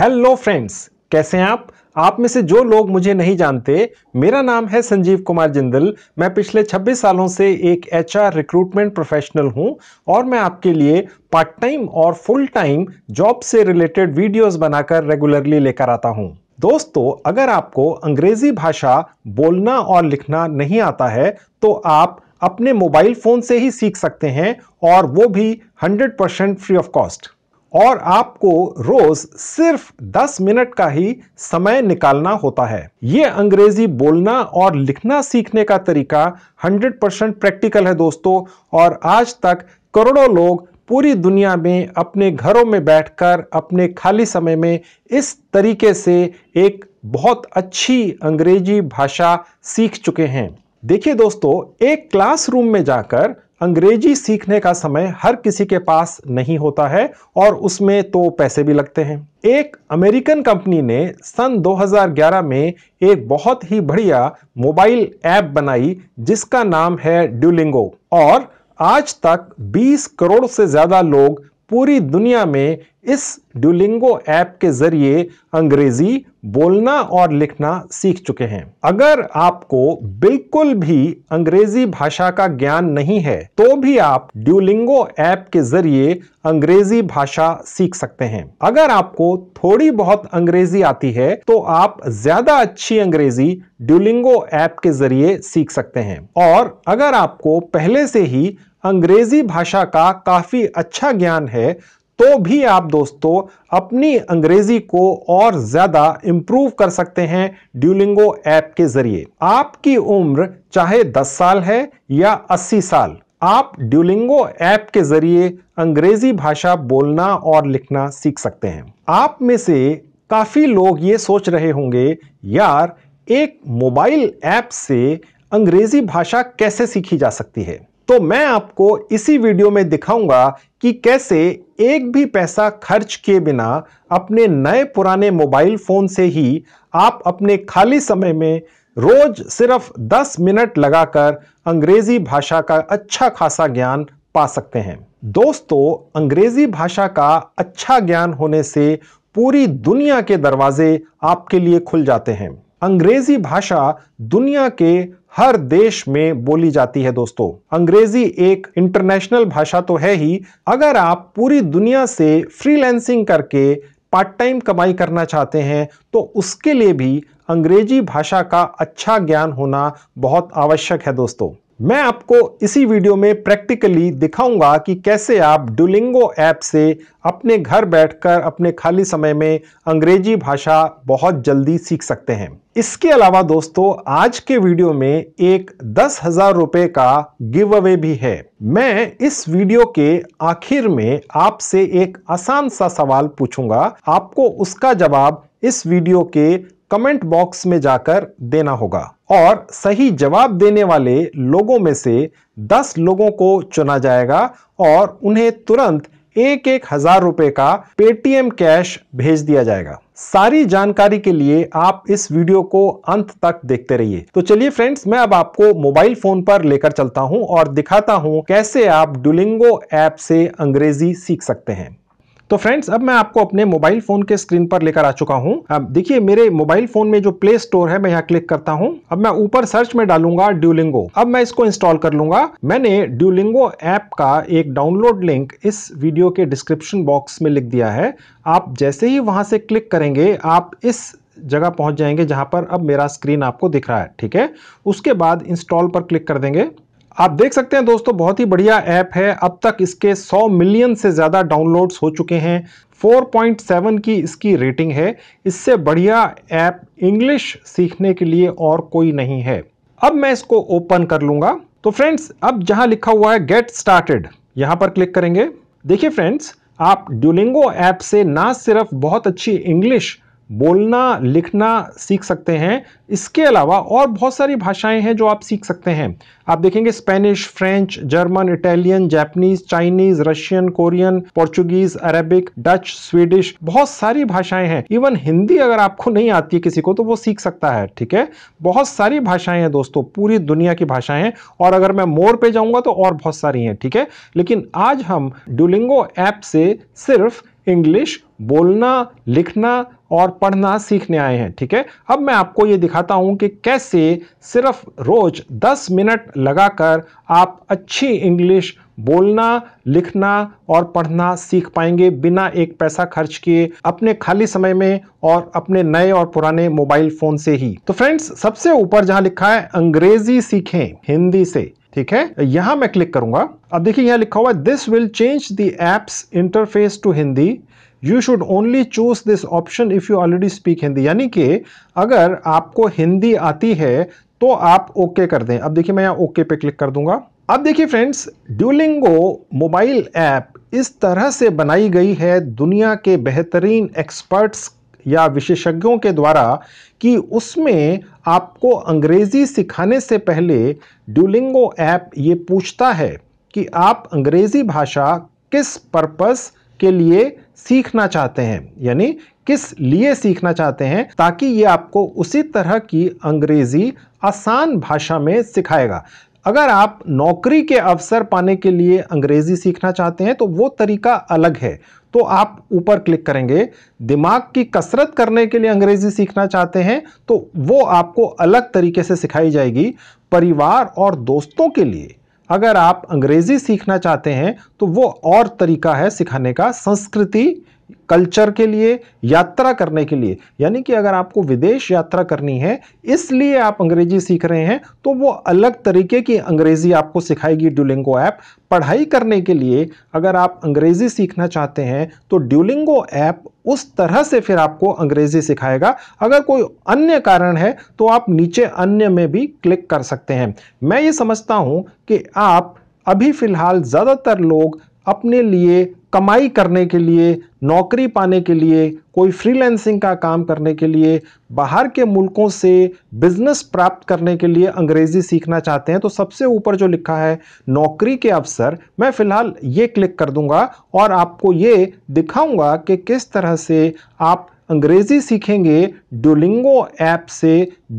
Hello friends कैसे हैं आप आप में से जो लोग मुझे नहीं जानते मेरा नाम है संजीव कुमार जिंदल मैं पिछले 26 सालों से एक एचआर रिक्रूटमेंट प्रोफेशनल हूं और मैं आपके लिए पार्ट टाइम और फुल टाइम जॉब से रिलेटेड वीडियोस बनाकर रेगुलरली लेकर आता हूं दोस्तों अगर आपको अंग्रेजी भाषा बोलना और लिखना नहीं आता है तो आप अपने मोबाइल फ़ोन से ही सीख सकते हैं और वो भी 100% फ्री ऑफ कॉस्ट और आपको रोज सिर्फ 10 मिनट का ही समय निकालना होता है ये अंग्रेजी बोलना और लिखना सीखने का तरीका 100% प्रैक्टिकल है दोस्तों और आज तक करोड़ों लोग पूरी दुनिया में अपने घरों में बैठकर अपने खाली समय में इस तरीके से एक बहुत अच्छी अंग्रेजी भाषा सीख चुके हैं देखिए दोस्तों एक क्लासरूम में जाकर अंग्रेजी सीखने का समय हर किसी के पास नहीं होता है और उसमें तो पैसे भी लगते हैं एक अमेरिकन कंपनी ने सन 2011 में एक बहुत ही बढ़िया मोबाइल ऐप बनाई जिसका नाम है ड्यूलिंगो और आज तक 20 करोड़ से ज़्यादा लोग पूरी दुनिया में इस ड्यूलिंगो ऐप के जरिए अंग्रेजी बोलना और लिखना सीख चुके हैं अगर आपको बिल्कुल भी अंग्रेजी भाषा का ज्ञान नहीं है तो भी आप ड्यूलिंगो ऐप के जरिए अंग्रेजी भाषा सीख सकते हैं अगर आपको थोड़ी बहुत अंग्रेजी आती है तो आप ज्यादा अच्छी अंग्रेजी ड्यूलिंगो ऐप के जरिए सीख सकते हैं और अगर आपको पहले से ही अंग्रेजी भाषा का काफ़ी अच्छा ज्ञान है तो भी आप दोस्तों अपनी अंग्रेजी को और ज़्यादा इम्प्रूव कर सकते हैं ड्यूलिंगो ऐप के ज़रिए आपकी उम्र चाहे 10 साल है या 80 साल आप ड्यूलिंगो ऐप के ज़रिए अंग्रेजी भाषा बोलना और लिखना सीख सकते हैं आप में से काफ़ी लोग ये सोच रहे होंगे यार एक मोबाइल ऐप से अंग्रेजी भाषा कैसे सीखी जा सकती है तो मैं आपको इसी वीडियो में दिखाऊंगा कि कैसे एक भी पैसा खर्च किए बिना अपने नए पुराने मोबाइल फ़ोन से ही आप अपने खाली समय में रोज सिर्फ 10 मिनट लगाकर अंग्रेजी भाषा का अच्छा खासा ज्ञान पा सकते हैं दोस्तों अंग्रेजी भाषा का अच्छा ज्ञान होने से पूरी दुनिया के दरवाजे आपके लिए खुल जाते हैं अंग्रेजी भाषा दुनिया के हर देश में बोली जाती है दोस्तों अंग्रेजी एक इंटरनेशनल भाषा तो है ही अगर आप पूरी दुनिया से फ्रीलैंसिंग करके पार्ट टाइम कमाई करना चाहते हैं तो उसके लिए भी अंग्रेजी भाषा का अच्छा ज्ञान होना बहुत आवश्यक है दोस्तों मैं आपको इसी वीडियो में प्रैक्टिकली दिखाऊंगा कि कैसे आप डुलिंगो ऐप से अपने घर बैठकर अपने खाली समय में अंग्रेजी भाषा बहुत जल्दी सीख सकते हैं इसके अलावा दोस्तों आज के वीडियो में एक दस हजार रुपये का गिव अवे भी है मैं इस वीडियो के आखिर में आपसे एक आसान सा सवाल पूछूंगा आपको उसका जवाब इस वीडियो के कमेंट बॉक्स में जाकर देना होगा और सही जवाब देने वाले लोगों में से 10 लोगों को चुना जाएगा और उन्हें तुरंत एक एक हजार रुपए का पेटीएम कैश भेज दिया जाएगा सारी जानकारी के लिए आप इस वीडियो को अंत तक देखते रहिए तो चलिए फ्रेंड्स मैं अब आपको मोबाइल फोन पर लेकर चलता हूं और दिखाता हूं कैसे आप डुलिंगो ऐप से अंग्रेजी सीख सकते हैं तो फ्रेंड्स अब मैं आपको अपने मोबाइल फोन के स्क्रीन पर लेकर आ चुका हूँ अब देखिए मेरे मोबाइल फोन में जो प्ले स्टोर है मैं यहाँ क्लिक करता हूँ अब मैं ऊपर सर्च में डालूंगा ड्यूलिंगो अब मैं इसको इंस्टॉल कर लूंगा मैंने ड्यूलिंगो ऐप का एक डाउनलोड लिंक इस वीडियो के डिस्क्रिप्शन बॉक्स में लिख दिया है आप जैसे ही वहां से क्लिक करेंगे आप इस जगह पहुंच जाएंगे जहां पर अब मेरा स्क्रीन आपको दिख रहा है ठीक है उसके बाद इंस्टॉल पर क्लिक कर देंगे आप देख सकते हैं दोस्तों बहुत ही बढ़िया ऐप है अब तक इसके 100 मिलियन से ज़्यादा डाउनलोड्स हो चुके हैं 4.7 की इसकी रेटिंग है इससे बढ़िया ऐप इंग्लिश सीखने के लिए और कोई नहीं है अब मैं इसको ओपन कर लूँगा तो फ्रेंड्स अब जहाँ लिखा हुआ है गेट स्टार्टेड यहाँ पर क्लिक करेंगे देखिए फ्रेंड्स आप ड्यूलिंगो ऐप से ना सिर्फ बहुत अच्छी इंग्लिश बोलना लिखना सीख सकते हैं इसके अलावा और बहुत सारी भाषाएं हैं जो आप सीख सकते हैं आप देखेंगे Spanish French German Italian Japanese Chinese Russian Korean Portuguese Arabic Dutch Swedish बहुत सारी भाषाएं हैं इवन हिंदी अगर आपको नहीं आती है किसी को तो वो सीख सकता है ठीक है बहुत सारी भाषाएं हैं दोस्तों पूरी दुनिया की भाषाएं हैं और अगर मैं मोर पे जाऊंगा तो और बहुत सारी हैं ठीक है लेकिन आज हम डुलिंगो ऐप से सिर्फ इंग्लिश बोलना लिखना और पढ़ना सीखने आए हैं ठीक है अब मैं आपको ये दिखाता हूँ कि कैसे सिर्फ रोज 10 मिनट लगाकर आप अच्छी इंग्लिश बोलना लिखना और पढ़ना सीख पाएंगे बिना एक पैसा खर्च किए अपने खाली समय में और अपने नए और पुराने मोबाइल फ़ोन से ही तो फ्रेंड्स सबसे ऊपर जहाँ लिखा है अंग्रेज़ी सीखें हिंदी से ठीक है यहां मैं क्लिक करूंगा अब देखिए यहां लिखा हुआ है this will change the app's interface to Hindi you should only choose this option if you already speak Hindi यानी कि अगर आपको हिंदी आती है तो आप ओके okay कर दें अब देखिए मैं यहां ओके okay पे क्लिक कर दूंगा अब देखिए फ्रेंड्स ड्यूलिंगो मोबाइल ऐप इस तरह से बनाई गई है दुनिया के बेहतरीन एक्सपर्ट्स या विशेषज्ञों के द्वारा कि उसमें आपको अंग्रेज़ी सिखाने से पहले ड्यूलिंगो ऐप ये पूछता है कि आप अंग्रेज़ी भाषा किस पर्पस के लिए सीखना चाहते हैं यानी किस लिए सीखना चाहते हैं ताकि ये आपको उसी तरह की अंग्रेज़ी आसान भाषा में सिखाएगा अगर आप नौकरी के अवसर पाने के लिए अंग्रेज़ी सीखना चाहते हैं तो वो तरीका अलग है तो आप ऊपर क्लिक करेंगे दिमाग की कसरत करने के लिए अंग्रेज़ी सीखना चाहते हैं तो वो आपको अलग तरीके से सिखाई जाएगी परिवार और दोस्तों के लिए अगर आप अंग्रेज़ी सीखना चाहते हैं तो वो और तरीका है सिखाने का संस्कृति कल्चर के लिए यात्रा करने के लिए यानी कि अगर आपको विदेश यात्रा करनी है इसलिए आप अंग्रेजी सीख रहे हैं तो वो अलग तरीके की अंग्रेजी आपको सिखाएगी ड्यूलिंगो ऐप पढ़ाई करने के लिए अगर आप अंग्रेजी सीखना चाहते हैं तो ड्यूलिंगो ऐप उस तरह से फिर आपको अंग्रेजी सिखाएगा अगर कोई अन्य कारण है तो आप नीचे अन्य में भी क्लिक कर सकते हैं मैं ये समझता हूँ कि आप अभी फ़िलहाल ज़्यादातर लोग अपने लिए कमाई करने के लिए नौकरी पाने के लिए कोई फ्रीलैंसिंग का काम करने के लिए बाहर के मुल्कों से बिजनेस प्राप्त करने के लिए अंग्रेज़ी सीखना चाहते हैं तो सबसे ऊपर जो लिखा है नौकरी के अवसर मैं फ़िलहाल ये क्लिक कर दूंगा और आपको ये दिखाऊंगा कि किस तरह से आप अंग्रेज़ी सीखेंगे डोलिंगो ऐप से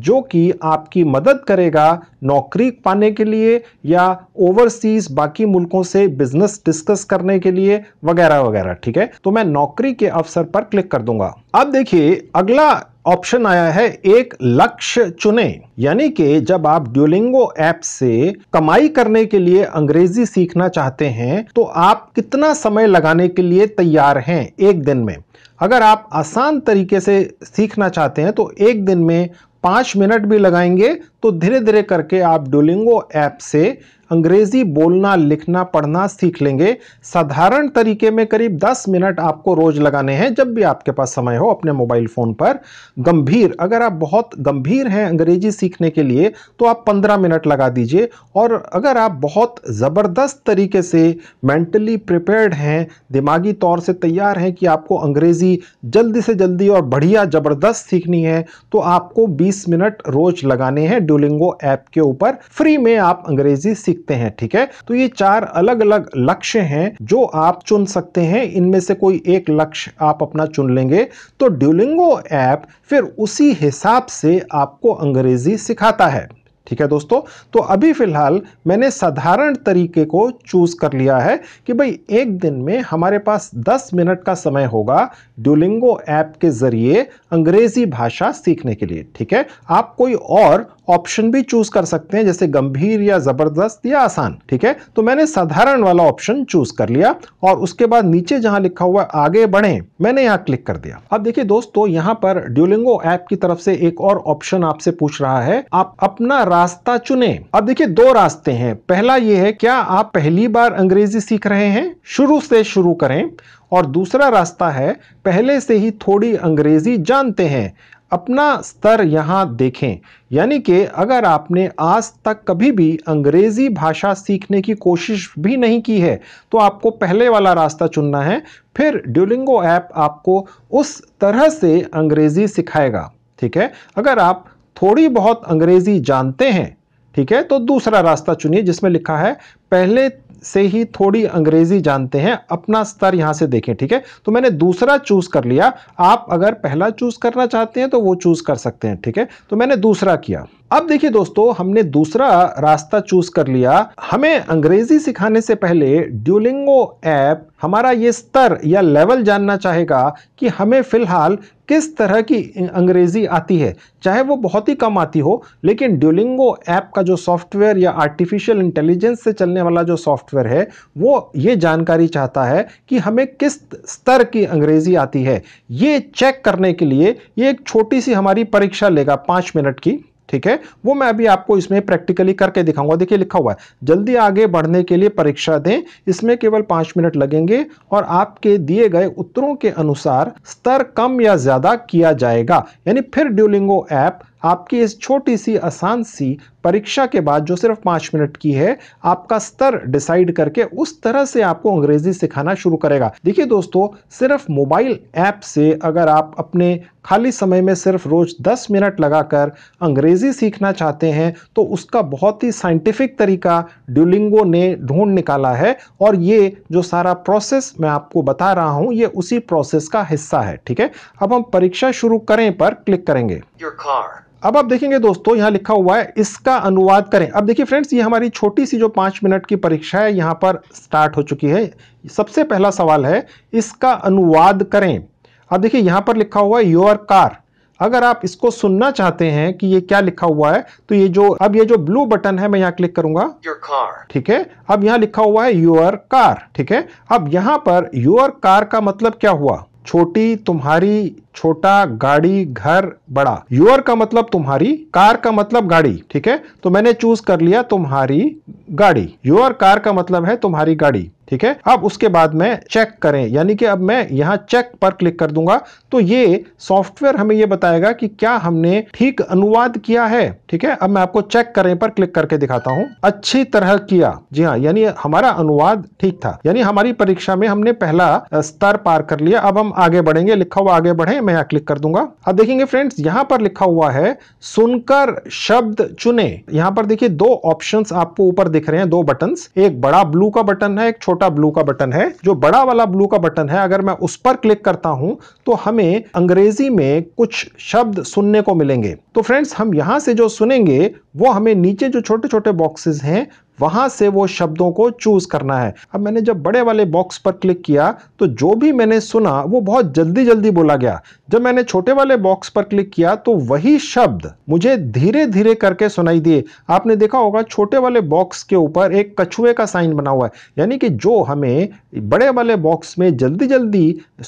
जो कि आपकी मदद करेगा नौकरी पाने के लिए या ओवरसीज़ बाकी मुल्कों से बिज़नेस डिस्कस करने के लिए वगैरह वगैरह ठीक है तो मैं नौकरी के अवसर पर क्लिक कर दूंगा अब देखिए अगला ऑप्शन आया है एक लक्ष्य चुने यानी कि जब आप ड्यूलिंगो ऐप से कमाई करने के लिए अंग्रेजी सीखना चाहते हैं तो आप कितना समय लगाने के लिए तैयार हैं एक दिन में अगर आप आसान तरीके से सीखना चाहते हैं तो एक दिन में पाँच मिनट भी लगाएंगे तो धीरे धीरे करके आप डोलिंगो ऐप से अंग्रेजी बोलना लिखना पढ़ना सीख लेंगे साधारण तरीके में करीब 10 मिनट आपको रोज लगाने हैं जब भी आपके पास समय हो अपने मोबाइल फ़ोन पर गंभीर अगर आप बहुत गंभीर हैं अंग्रेजी सीखने के लिए तो आप 15 मिनट लगा दीजिए और अगर आप बहुत ज़बरदस्त तरीके से मेंटली प्रिपेयर्ड हैं दिमागी तौर से तैयार हैं कि आपको अंग्रेज़ी जल्दी से जल्दी और बढ़िया ज़बरदस्त सीखनी है तो आपको बीस मिनट रोज लगाने हैं ड्यूलिंगो ऐप के ऊपर फ्री में आप अंग्रेज़ी सीख सीखते हैं ठीक है तो ये चार अलग अलग लक्ष्य हैं जो आप चुन सकते हैं इनमें से कोई एक लक्ष्य आप अपना चुन लेंगे तो ड्यूलिंगो ऐप फिर उसी हिसाब से आपको अंग्रेजी सिखाता है ठीक है दोस्तों तो अभी फ़िलहाल मैंने साधारण तरीके को चूज़ कर लिया है कि भाई एक दिन में हमारे पास 10 मिनट का समय होगा ड्यूलिंगो ऐप के ज़रिए अंग्रेज़ी भाषा सीखने के लिए ठीक है आप कोई और ऑप्शन भी चूज कर सकते हैं जैसे गंभीर या जबरदस्त या आसान ठीक है तो मैंने साधारण वाला ऑप्शन चूज कर लिया और उसके बाद नीचे जहां लिखा हुआ आगे बढ़े मैंने यहां क्लिक कर दिया अब देखिए दोस्तों यहां पर ड्यूलिंगो ऐप की तरफ से एक और ऑप्शन आपसे पूछ रहा है आप अपना रास्ता चुने अब देखिये दो रास्ते हैं पहला ये है क्या आप पहली बार अंग्रेजी सीख रहे हैं शुरू से शुरू करें और दूसरा रास्ता है पहले से ही थोड़ी अंग्रेजी जानते हैं अपना स्तर यहाँ देखें यानी कि अगर आपने आज तक कभी भी अंग्रेज़ी भाषा सीखने की कोशिश भी नहीं की है तो आपको पहले वाला रास्ता चुनना है फिर ड्यूलिंगो ऐप आपको उस तरह से अंग्रेज़ी सिखाएगा ठीक है अगर आप थोड़ी बहुत अंग्रेज़ी जानते हैं ठीक है तो दूसरा रास्ता चुनिए जिसमें लिखा है पहले से ही थोड़ी अंग्रेजी जानते हैं अपना स्तर यहाँ से देखें ठीक है तो मैंने दूसरा चूज कर लिया आप अगर पहला चूज करना चाहते हैं तो वो चूज कर सकते हैं ठीक है तो मैंने दूसरा किया अब देखिए दोस्तों हमने दूसरा रास्ता चूज कर लिया हमें अंग्रेजी सिखाने से पहले ड्यूलिंगो ऐप हमारा ये स्तर या लेवल जानना चाहेगा कि हमें फिलहाल किस तरह की अंग्रेजी आती है चाहे वो बहुत ही कम आती हो लेकिन ड्यूलिंगो ऐप का जो सॉफ्टवेयर या आर्टिफिशियल इंटेलिजेंस से चलने वाला जो सॉफ्टवेयर है वो ये जानकारी चाहता है कि हमें किस स्तर की अंग्रेजी आती है ये चेक करने के लिए ये एक छोटी सी हमारी परीक्षा लेगा पाँच मिनट की ठीक है वो मैं अभी आपको इसमें प्रैक्टिकली करके दिखाऊंगा देखिए लिखा हुआ है जल्दी आगे बढ़ने के लिए परीक्षा दें इसमें केवल पाँच मिनट लगेंगे और आपके दिए गए उत्तरों के अनुसार स्तर कम या ज़्यादा किया जाएगा यानी फिर ड्यूलिंगो ऐप आपकी इस छोटी सी आसान सी परीक्षा के बाद जो सिर्फ पाँच मिनट की है आपका स्तर डिसाइड करके उस तरह से आपको अंग्रेजी सिखाना शुरू करेगा देखिए दोस्तों सिर्फ मोबाइल ऐप से अगर आप अपने खाली समय में सिर्फ रोज़ दस मिनट लगाकर अंग्रेज़ी सीखना चाहते हैं तो उसका बहुत ही साइंटिफिक तरीका ड्यूलिंगो ने ढूंढ निकाला है और ये जो सारा प्रोसेस मैं आपको बता रहा हूँ ये उसी प्रोसेस का हिस्सा है ठीक है अब हम परीक्षा शुरू करें पर क्लिक करेंगे अब आप देखेंगे दोस्तों यहाँ लिखा हुआ है इसका अनुवाद करें अब देखिए फ्रेंड्स ये हमारी छोटी सी जो पाँच मिनट की परीक्षा है यहाँ पर स्टार्ट हो चुकी है सबसे पहला सवाल है इसका अनुवाद करें अब हाँ, देखिए यहाँ पर लिखा हुआ है योर कार अगर आप इसको सुनना चाहते हैं कि ये क्या लिखा हुआ है तो ये जो अब ये जो ब्लू बटन है मैं यहाँ क्लिक करूंगा ठीक है अब यहाँ लिखा हुआ है योर कार ठीक है अब यहाँ पर योर कार का मतलब क्या हुआ छोटी तुम्हारी छोटा गाड़ी घर बड़ा योर का मतलब तुम्हारी कार का मतलब गाड़ी ठीक है तो मैंने चूज कर लिया तुम्हारी गाड़ी योर कार का मतलब है तुम्हारी गाड़ी ठीक है अब उसके बाद में चेक करें यानी कि अब मैं यहाँ चेक पर क्लिक कर दूंगा तो ये सॉफ्टवेयर हमें ये बताएगा कि क्या हमने ठीक अनुवाद किया है ठीक है अब मैं आपको चेक करें पर क्लिक करके दिखाता हूँ अच्छी तरह किया जी हाँ यानी हमारा अनुवाद ठीक था यानी हमारी परीक्षा में हमने पहला स्तर पार कर लिया अब हम आगे बढ़ेंगे लिखा हुआ आगे बढ़े मैं यहाँ क्लिक कर दूंगा अब देखेंगे फ्रेंड्स यहाँ पर लिखा हुआ है सुनकर शब्द चुने यहाँ पर देखिए दो ऑप्शंस आपको ऊपर दिख रहे हैं दो बटन एक बड़ा ब्लू का बटन है एक छोटा ब्लू का बटन है जो बड़ा वाला ब्लू का बटन है अगर मैं उस पर क्लिक करता हूँ तो हमें अंग्रेजी में कुछ शब्द सुनने को मिलेंगे तो फ्रेंड्स हम यहाँ से जो सुनेंगे वो हमें नीचे जो छोटे छोटे बॉक्सेज हैं वहां से वो शब्दों को चूज़ करना है अब मैंने जब बड़े वाले बॉक्स पर क्लिक किया तो जो भी मैंने सुना वो बहुत जल्दी जल्दी बोला गया जब मैंने छोटे वाले बॉक्स पर क्लिक किया तो वही शब्द मुझे धीरे धीरे करके सुनाई दिए आपने देखा होगा छोटे वाले बॉक्स के ऊपर एक कछुए का साइन बना हुआ है यानी कि जो हमें बड़े वाले बॉक्स में जल्दी जल्दी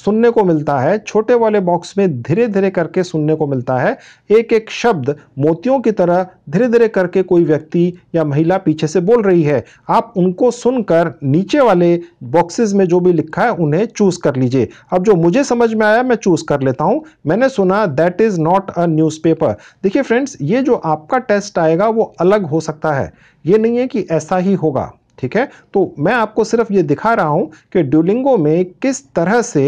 सुनने को मिलता है छोटे वाले बॉक्स में धीरे धीरे करके सुनने को मिलता है एक एक शब्द मोतियों की तरह धीरे धीरे करके कोई व्यक्ति या महिला पीछे से बोल बोल रही है आप उनको सुनकर नीचे वाले बॉक्सेस में जो भी लिखा है उन्हें चूज़ कर लीजिए अब जो मुझे समझ में आया मैं चूज़ कर लेता हूं मैंने सुना that is not a newspaper देखिए फ्रेंड्स ये जो आपका टेस्ट आएगा वो अलग हो सकता है ये नहीं है कि ऐसा ही होगा ठीक है तो मैं आपको सिर्फ ये दिखा रहा हूँ कि ड्यूलिंगो में किस तरह से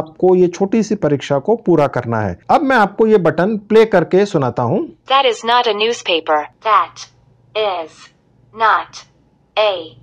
आपको ये छोटी सी परीक्षा को पूरा करना है अब मैं आपको ये बटन प्ले करके सुनाता हूँ not a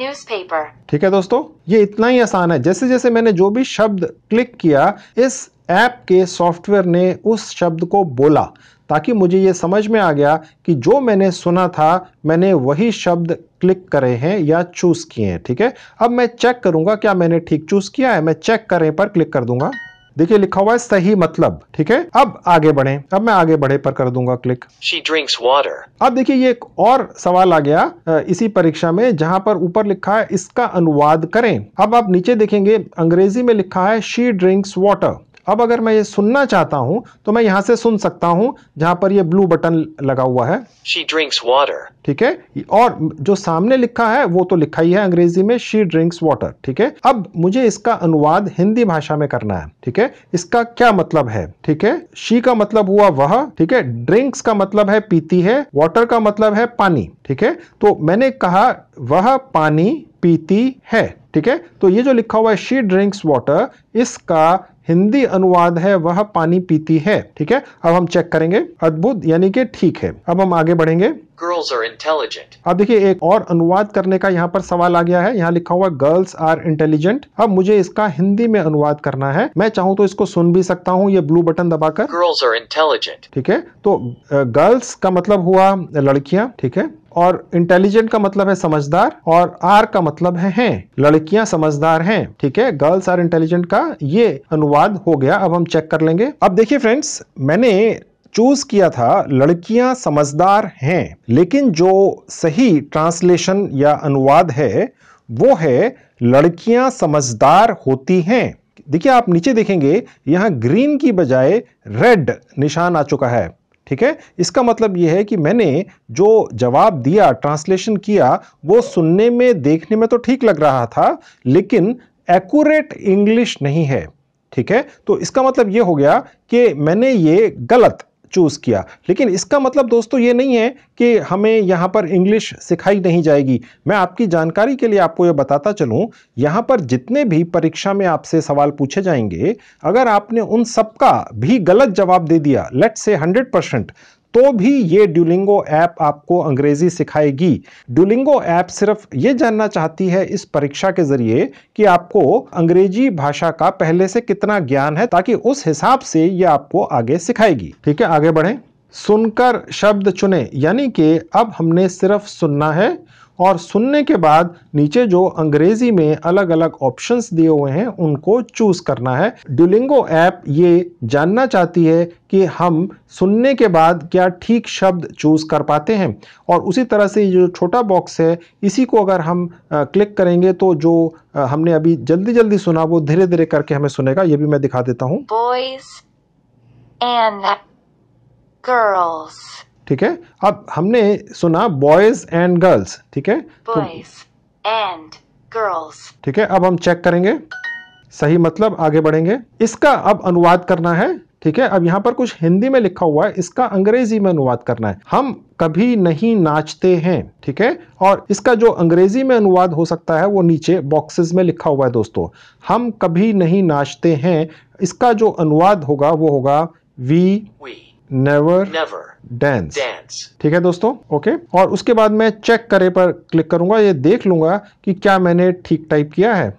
newspaper. ठीक है दोस्तों ये इतना ही आसान है जैसे जैसे मैंने जो भी शब्द क्लिक किया इस ऐप के सॉफ्टवेयर ने उस शब्द को बोला ताकि मुझे ये समझ में आ गया कि जो मैंने सुना था मैंने वही शब्द क्लिक करे हैं या चूज़ किए हैं ठीक है अब मैं चेक करूंगा क्या मैंने ठीक चूज़ किया है मैं चेक करें पर क्लिक कर दूंगा देखिए लिखा हुआ है सही मतलब ठीक है अब आगे बढ़े अब मैं आगे बढ़े पर कर दूंगा क्लिक शी ड्रिंक्स वाटर अब देखिए ये एक और सवाल आ गया इसी परीक्षा में जहां पर ऊपर लिखा है इसका अनुवाद करें अब आप नीचे देखेंगे अंग्रेजी में लिखा है शी ड्रिंक्स वाटर अब अगर मैं ये सुनना चाहता हूँ तो मैं यहाँ से सुन सकता हूँ जहाँ पर ये ब्लू बटन लगा हुआ है शी ड्रिंक्स वाटर ठीक है और जो सामने लिखा है वो तो लिखा ही है अंग्रेजी में शी ड्रिंक्स वाटर ठीक है अब मुझे इसका अनुवाद हिंदी भाषा में करना है ठीक है इसका क्या मतलब है ठीक है शी का मतलब हुआ वह ठीक है ड्रिंक्स का मतलब है पीती है वाटर का मतलब है पानी ठीक है तो मैंने कहा वह पानी पीती है ठीक है तो ये जो लिखा हुआ है शी ड्रिंक्स वाटर इसका हिंदी अनुवाद है वह पानी पीती है ठीक है अब हम चेक करेंगे अद्भुत यानी कि ठीक है अब हम आगे बढ़ेंगे गर्ल्स आर इंटेलिजेंट अब देखिए एक और अनुवाद करने का यहाँ पर सवाल आ गया है यहाँ लिखा हुआ गर्ल्स आर इंटेलिजेंट अब मुझे इसका हिंदी में अनुवाद करना है मैं चाहूँ तो इसको सुन भी सकता हूँ ये ब्लू बटन दबाकर गर्ल्स आर इंटेलिजेंट ठीक है तो गर्ल्स का मतलब हुआ लड़कियाँ ठीक है और इंटेलिजेंट का मतलब है समझदार और आर का मतलब है हैं लड़कियां समझदार हैं ठीक है गर्ल्स आर इंटेलिजेंट का ये अनुवाद हो गया अब हम चेक कर लेंगे अब देखिए फ्रेंड्स मैंने चूज़ किया था लड़कियां समझदार हैं लेकिन जो सही ट्रांसलेशन या अनुवाद है वो है लड़कियां समझदार होती हैं देखिए आप नीचे देखेंगे यहाँ ग्रीन की बजाय रेड निशान आ चुका है ठीक है इसका मतलब यह है कि मैंने जो जवाब दिया ट्रांसलेशन किया वो सुनने में देखने में तो ठीक लग रहा था लेकिन एक्यूरेट इंग्लिश नहीं है ठीक है तो इसका मतलब ये हो गया कि मैंने ये गलत चूज़ किया लेकिन इसका मतलब दोस्तों ये नहीं है कि हमें यहाँ पर इंग्लिश सिखाई नहीं जाएगी मैं आपकी जानकारी के लिए आपको ये बताता चलूँ यहाँ पर जितने भी परीक्षा में आपसे सवाल पूछे जाएंगे अगर आपने उन सबका भी गलत जवाब दे दिया लेट से हंड्रेड परसेंट तो भी ये ड्यूलिंगो ऐप आपको अंग्रेज़ी सिखाएगी ड्यूलिंगो ऐप सिर्फ ये जानना चाहती है इस परीक्षा के ज़रिए कि आपको अंग्रेजी भाषा का पहले से कितना ज्ञान है ताकि उस हिसाब से ये आपको आगे सिखाएगी ठीक है आगे बढ़ें सुनकर शब्द चुने यानी कि अब हमने सिर्फ सुनना है और सुनने के बाद नीचे जो अंग्रेजी में अलग अलग ऑप्शंस दिए हुए हैं उनको चूज करना है डुलिंगो ऐप ये जानना चाहती है कि हम सुनने के बाद क्या ठीक शब्द चूज कर पाते हैं और उसी तरह से जो छोटा बॉक्स है इसी को अगर हम क्लिक करेंगे तो जो हमने अभी जल्दी जल्दी सुना वो धीरे धीरे करके हमें सुनेगा ये भी मैं दिखा देता हूँ girls ठीक है अब हमने सुना बॉयज एंड गर्ल्स ठीक है बॉयज एंड गर्ल्स ठीक है अब हम चेक करेंगे सही मतलब आगे बढ़ेंगे इसका अब अनुवाद करना है ठीक है अब यहाँ पर कुछ हिंदी में लिखा हुआ है इसका अंग्रेजी में अनुवाद करना है हम कभी नहीं नाचते हैं ठीक है और इसका जो अंग्रेजी में अनुवाद हो सकता है वो नीचे बॉक्सेस में लिखा हुआ है दोस्तों हम कभी नहीं नाचते हैं इसका जो अनुवाद होगा वो होगा we, we. Never never dance dance ठीक है दोस्तों ओके okay? और उसके बाद मैं चेक करे पर क्लिक करूंगा ये देख लूंगा कि क्या मैंने ठीक टाइप किया है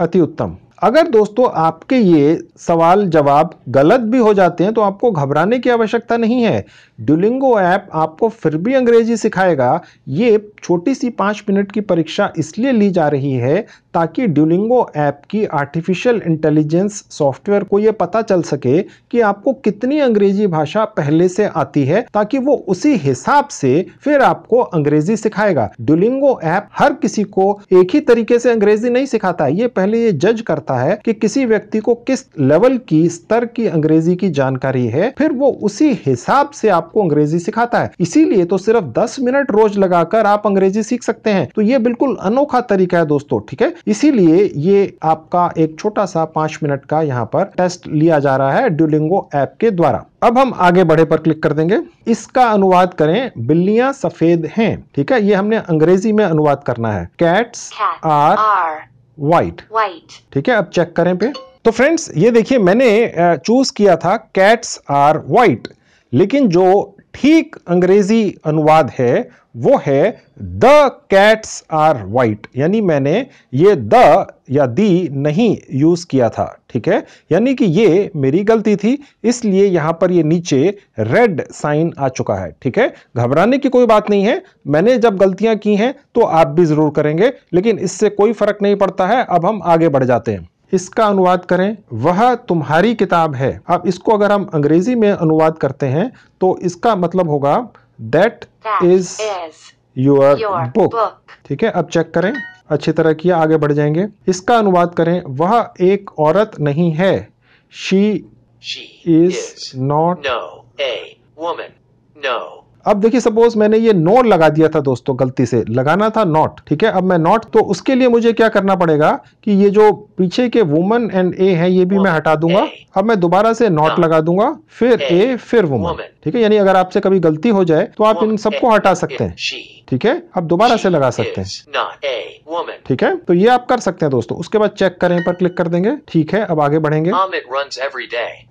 अति उत्तम अगर दोस्तों आपके ये सवाल जवाब गलत भी हो जाते हैं तो आपको घबराने की आवश्यकता नहीं है डुलिंगो ऐप आपको फिर भी अंग्रेजी सिखाएगा ये छोटी सी पाँच मिनट की परीक्षा इसलिए ली जा रही है ताकि ड्यूलिंगो ऐप की आर्टिफिशियल इंटेलिजेंस सॉफ्टवेयर को ये पता चल सके कि आपको कितनी अंग्रेजी भाषा पहले से आती है ताकि वो उसी हिसाब से फिर आपको अंग्रेजी सिखाएगा ड्यूलिंगो ऐप हर किसी को एक ही तरीके से अंग्रेजी नहीं सिखाता है ये पहले ये जज करता है कि किसी व्यक्ति को किस लेवल की स्तर की अंग्रेजी की जानकारी है फिर वो उसी हिसाब से आपको अंग्रेजी सिखाता है इसीलिए तो सिर्फ दस मिनट रोज लगाकर आप अंग्रेजी सीख सकते हैं तो ये बिल्कुल अनोखा तरीका है दोस्तों ठीक है इसीलिए ये आपका एक छोटा सा पांच मिनट का यहाँ पर टेस्ट लिया जा रहा है ड्यूलिंगो ऐप के द्वारा अब हम आगे बढ़े पर क्लिक कर देंगे इसका अनुवाद करें बिल्लियां सफेद हैं ठीक है ये हमने अंग्रेजी में अनुवाद करना है कैट्स आर व्हाइट वाइट ठीक है अब चेक करें पे तो फ्रेंड्स ये देखिए मैंने चूज किया था कैट्स आर वाइट लेकिन जो ठीक अंग्रेजी अनुवाद है वो है द कैट्स आर वाइट यानी मैंने ये द या दी नहीं यूज़ किया था ठीक है यानी कि ये मेरी गलती थी इसलिए यहां पर ये नीचे रेड साइन आ चुका है ठीक है घबराने की कोई बात नहीं है मैंने जब गलतियां की हैं तो आप भी ज़रूर करेंगे लेकिन इससे कोई फ़र्क नहीं पड़ता है अब हम आगे बढ़ जाते हैं इसका अनुवाद करें वह तुम्हारी किताब है अब इसको अगर हम अंग्रेज़ी में अनुवाद करते हैं तो इसका मतलब होगा दैट इज योर बुक ठीक है अब चेक करें अच्छी तरह किया आगे बढ़ जाएंगे इसका अनुवाद करें वह एक औरत नहीं है she is not a woman no अब देखिए सपोज मैंने ये नोट लगा दिया था दोस्तों गलती से लगाना था नॉट ठीक है अब मैं नॉट तो उसके लिए मुझे क्या करना पड़ेगा कि ये जो पीछे के वुमन एंड ए है ये भी मैं हटा दूंगा अब मैं दोबारा से नॉट हाँ। लगा दूंगा फिर ए फिर वुमन ठीक है यानी अगर आपसे कभी गलती हो जाए तो आप इन सबको हटा सकते हैं ठीक है अब दोबारा से लगा सकते हैं ठीक है तो ये आप कर सकते हैं दोस्तों उसके बाद चेक करें पर क्लिक कर देंगे ठीक है अब आगे बढ़ेंगे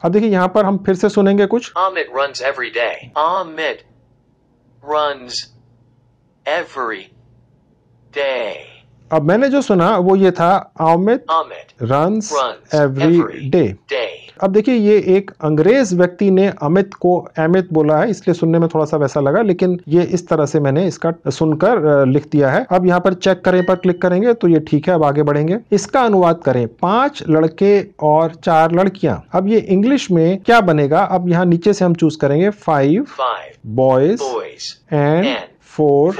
अब देखिए यहाँ पर हम फिर से सुनेंगे कुछ runs every day. अब मैंने जो सुना वो ये था Amit run every day day अब देखिए ये एक अंग्रेज व्यक्ति ने अमित को अमित बोला है इसलिए सुनने में थोड़ा सा वैसा लगा लेकिन ये इस तरह से मैंने इसका सुनकर लिख दिया है अब यहाँ पर चेक करें पर क्लिक करेंगे तो ये ठीक है अब आगे बढ़ेंगे इसका अनुवाद करें पांच लड़के और चार लड़कियां अब ये इंग्लिश में क्या बनेगा अब यहाँ नीचे से हम चूज करेंगे five boys and four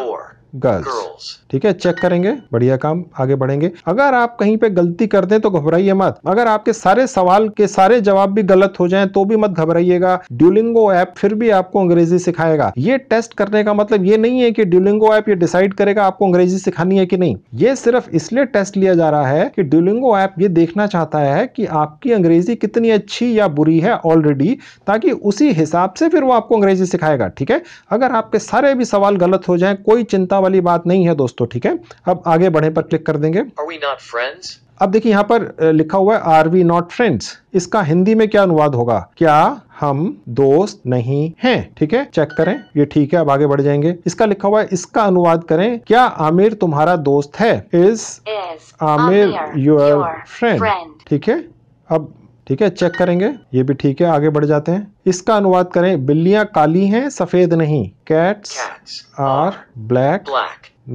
girls ठीक है चेक करेंगे बढ़िया काम आगे बढ़ेंगे अगर आप कहीं पे गलती कर दें तो घबराइए मत अगर आपके सारे सवाल के सारे जवाब भी गलत हो जाएं तो भी मत घबराइएगा ड्यूलिंगो ऐप फिर भी आपको अंग्रेजी सिखाएगा ये टेस्ट करने का मतलब ये नहीं है कि ड्यूलिंगो ऐप ये डिसाइड करेगा आपको अंग्रेजी सिखानी है कि नहीं ये सिर्फ इसलिए टेस्ट लिया जा रहा है कि ड्यूलिंगो ऐप ये देखना चाहता है कि आपकी अंग्रेजी कितनी अच्छी या बुरी है ऑलरेडी ताकि उसी हिसाब से फिर वो आपको अंग्रेजी सिखाएगा ठीक है अगर आपके सारे भी सवाल गलत हो जाए कोई चिंता वाली बात नहीं है दोस्तों ठीक है अब आगे बढ़े पर क्लिक कर देंगे अब देखिए यहाँ पर लिखा हुआ है आर वी नॉट फ्रेंड्स इसका हिंदी में क्या अनुवाद होगा क्या हम दोस्त नहीं हैं ठीक है चेक करें ये ठीक है अब आगे बढ़ जाएंगे इसका लिखा हुआ है इसका अनुवाद करें क्या आमिर तुम्हारा दोस्त है इज आमिर योर फ्रेंड ठीक है अब ठीक है चेक करेंगे ये भी ठीक है आगे बढ़ जाते हैं इसका अनुवाद करें बिल्लियां काली हैं सफेद नहीं cats are black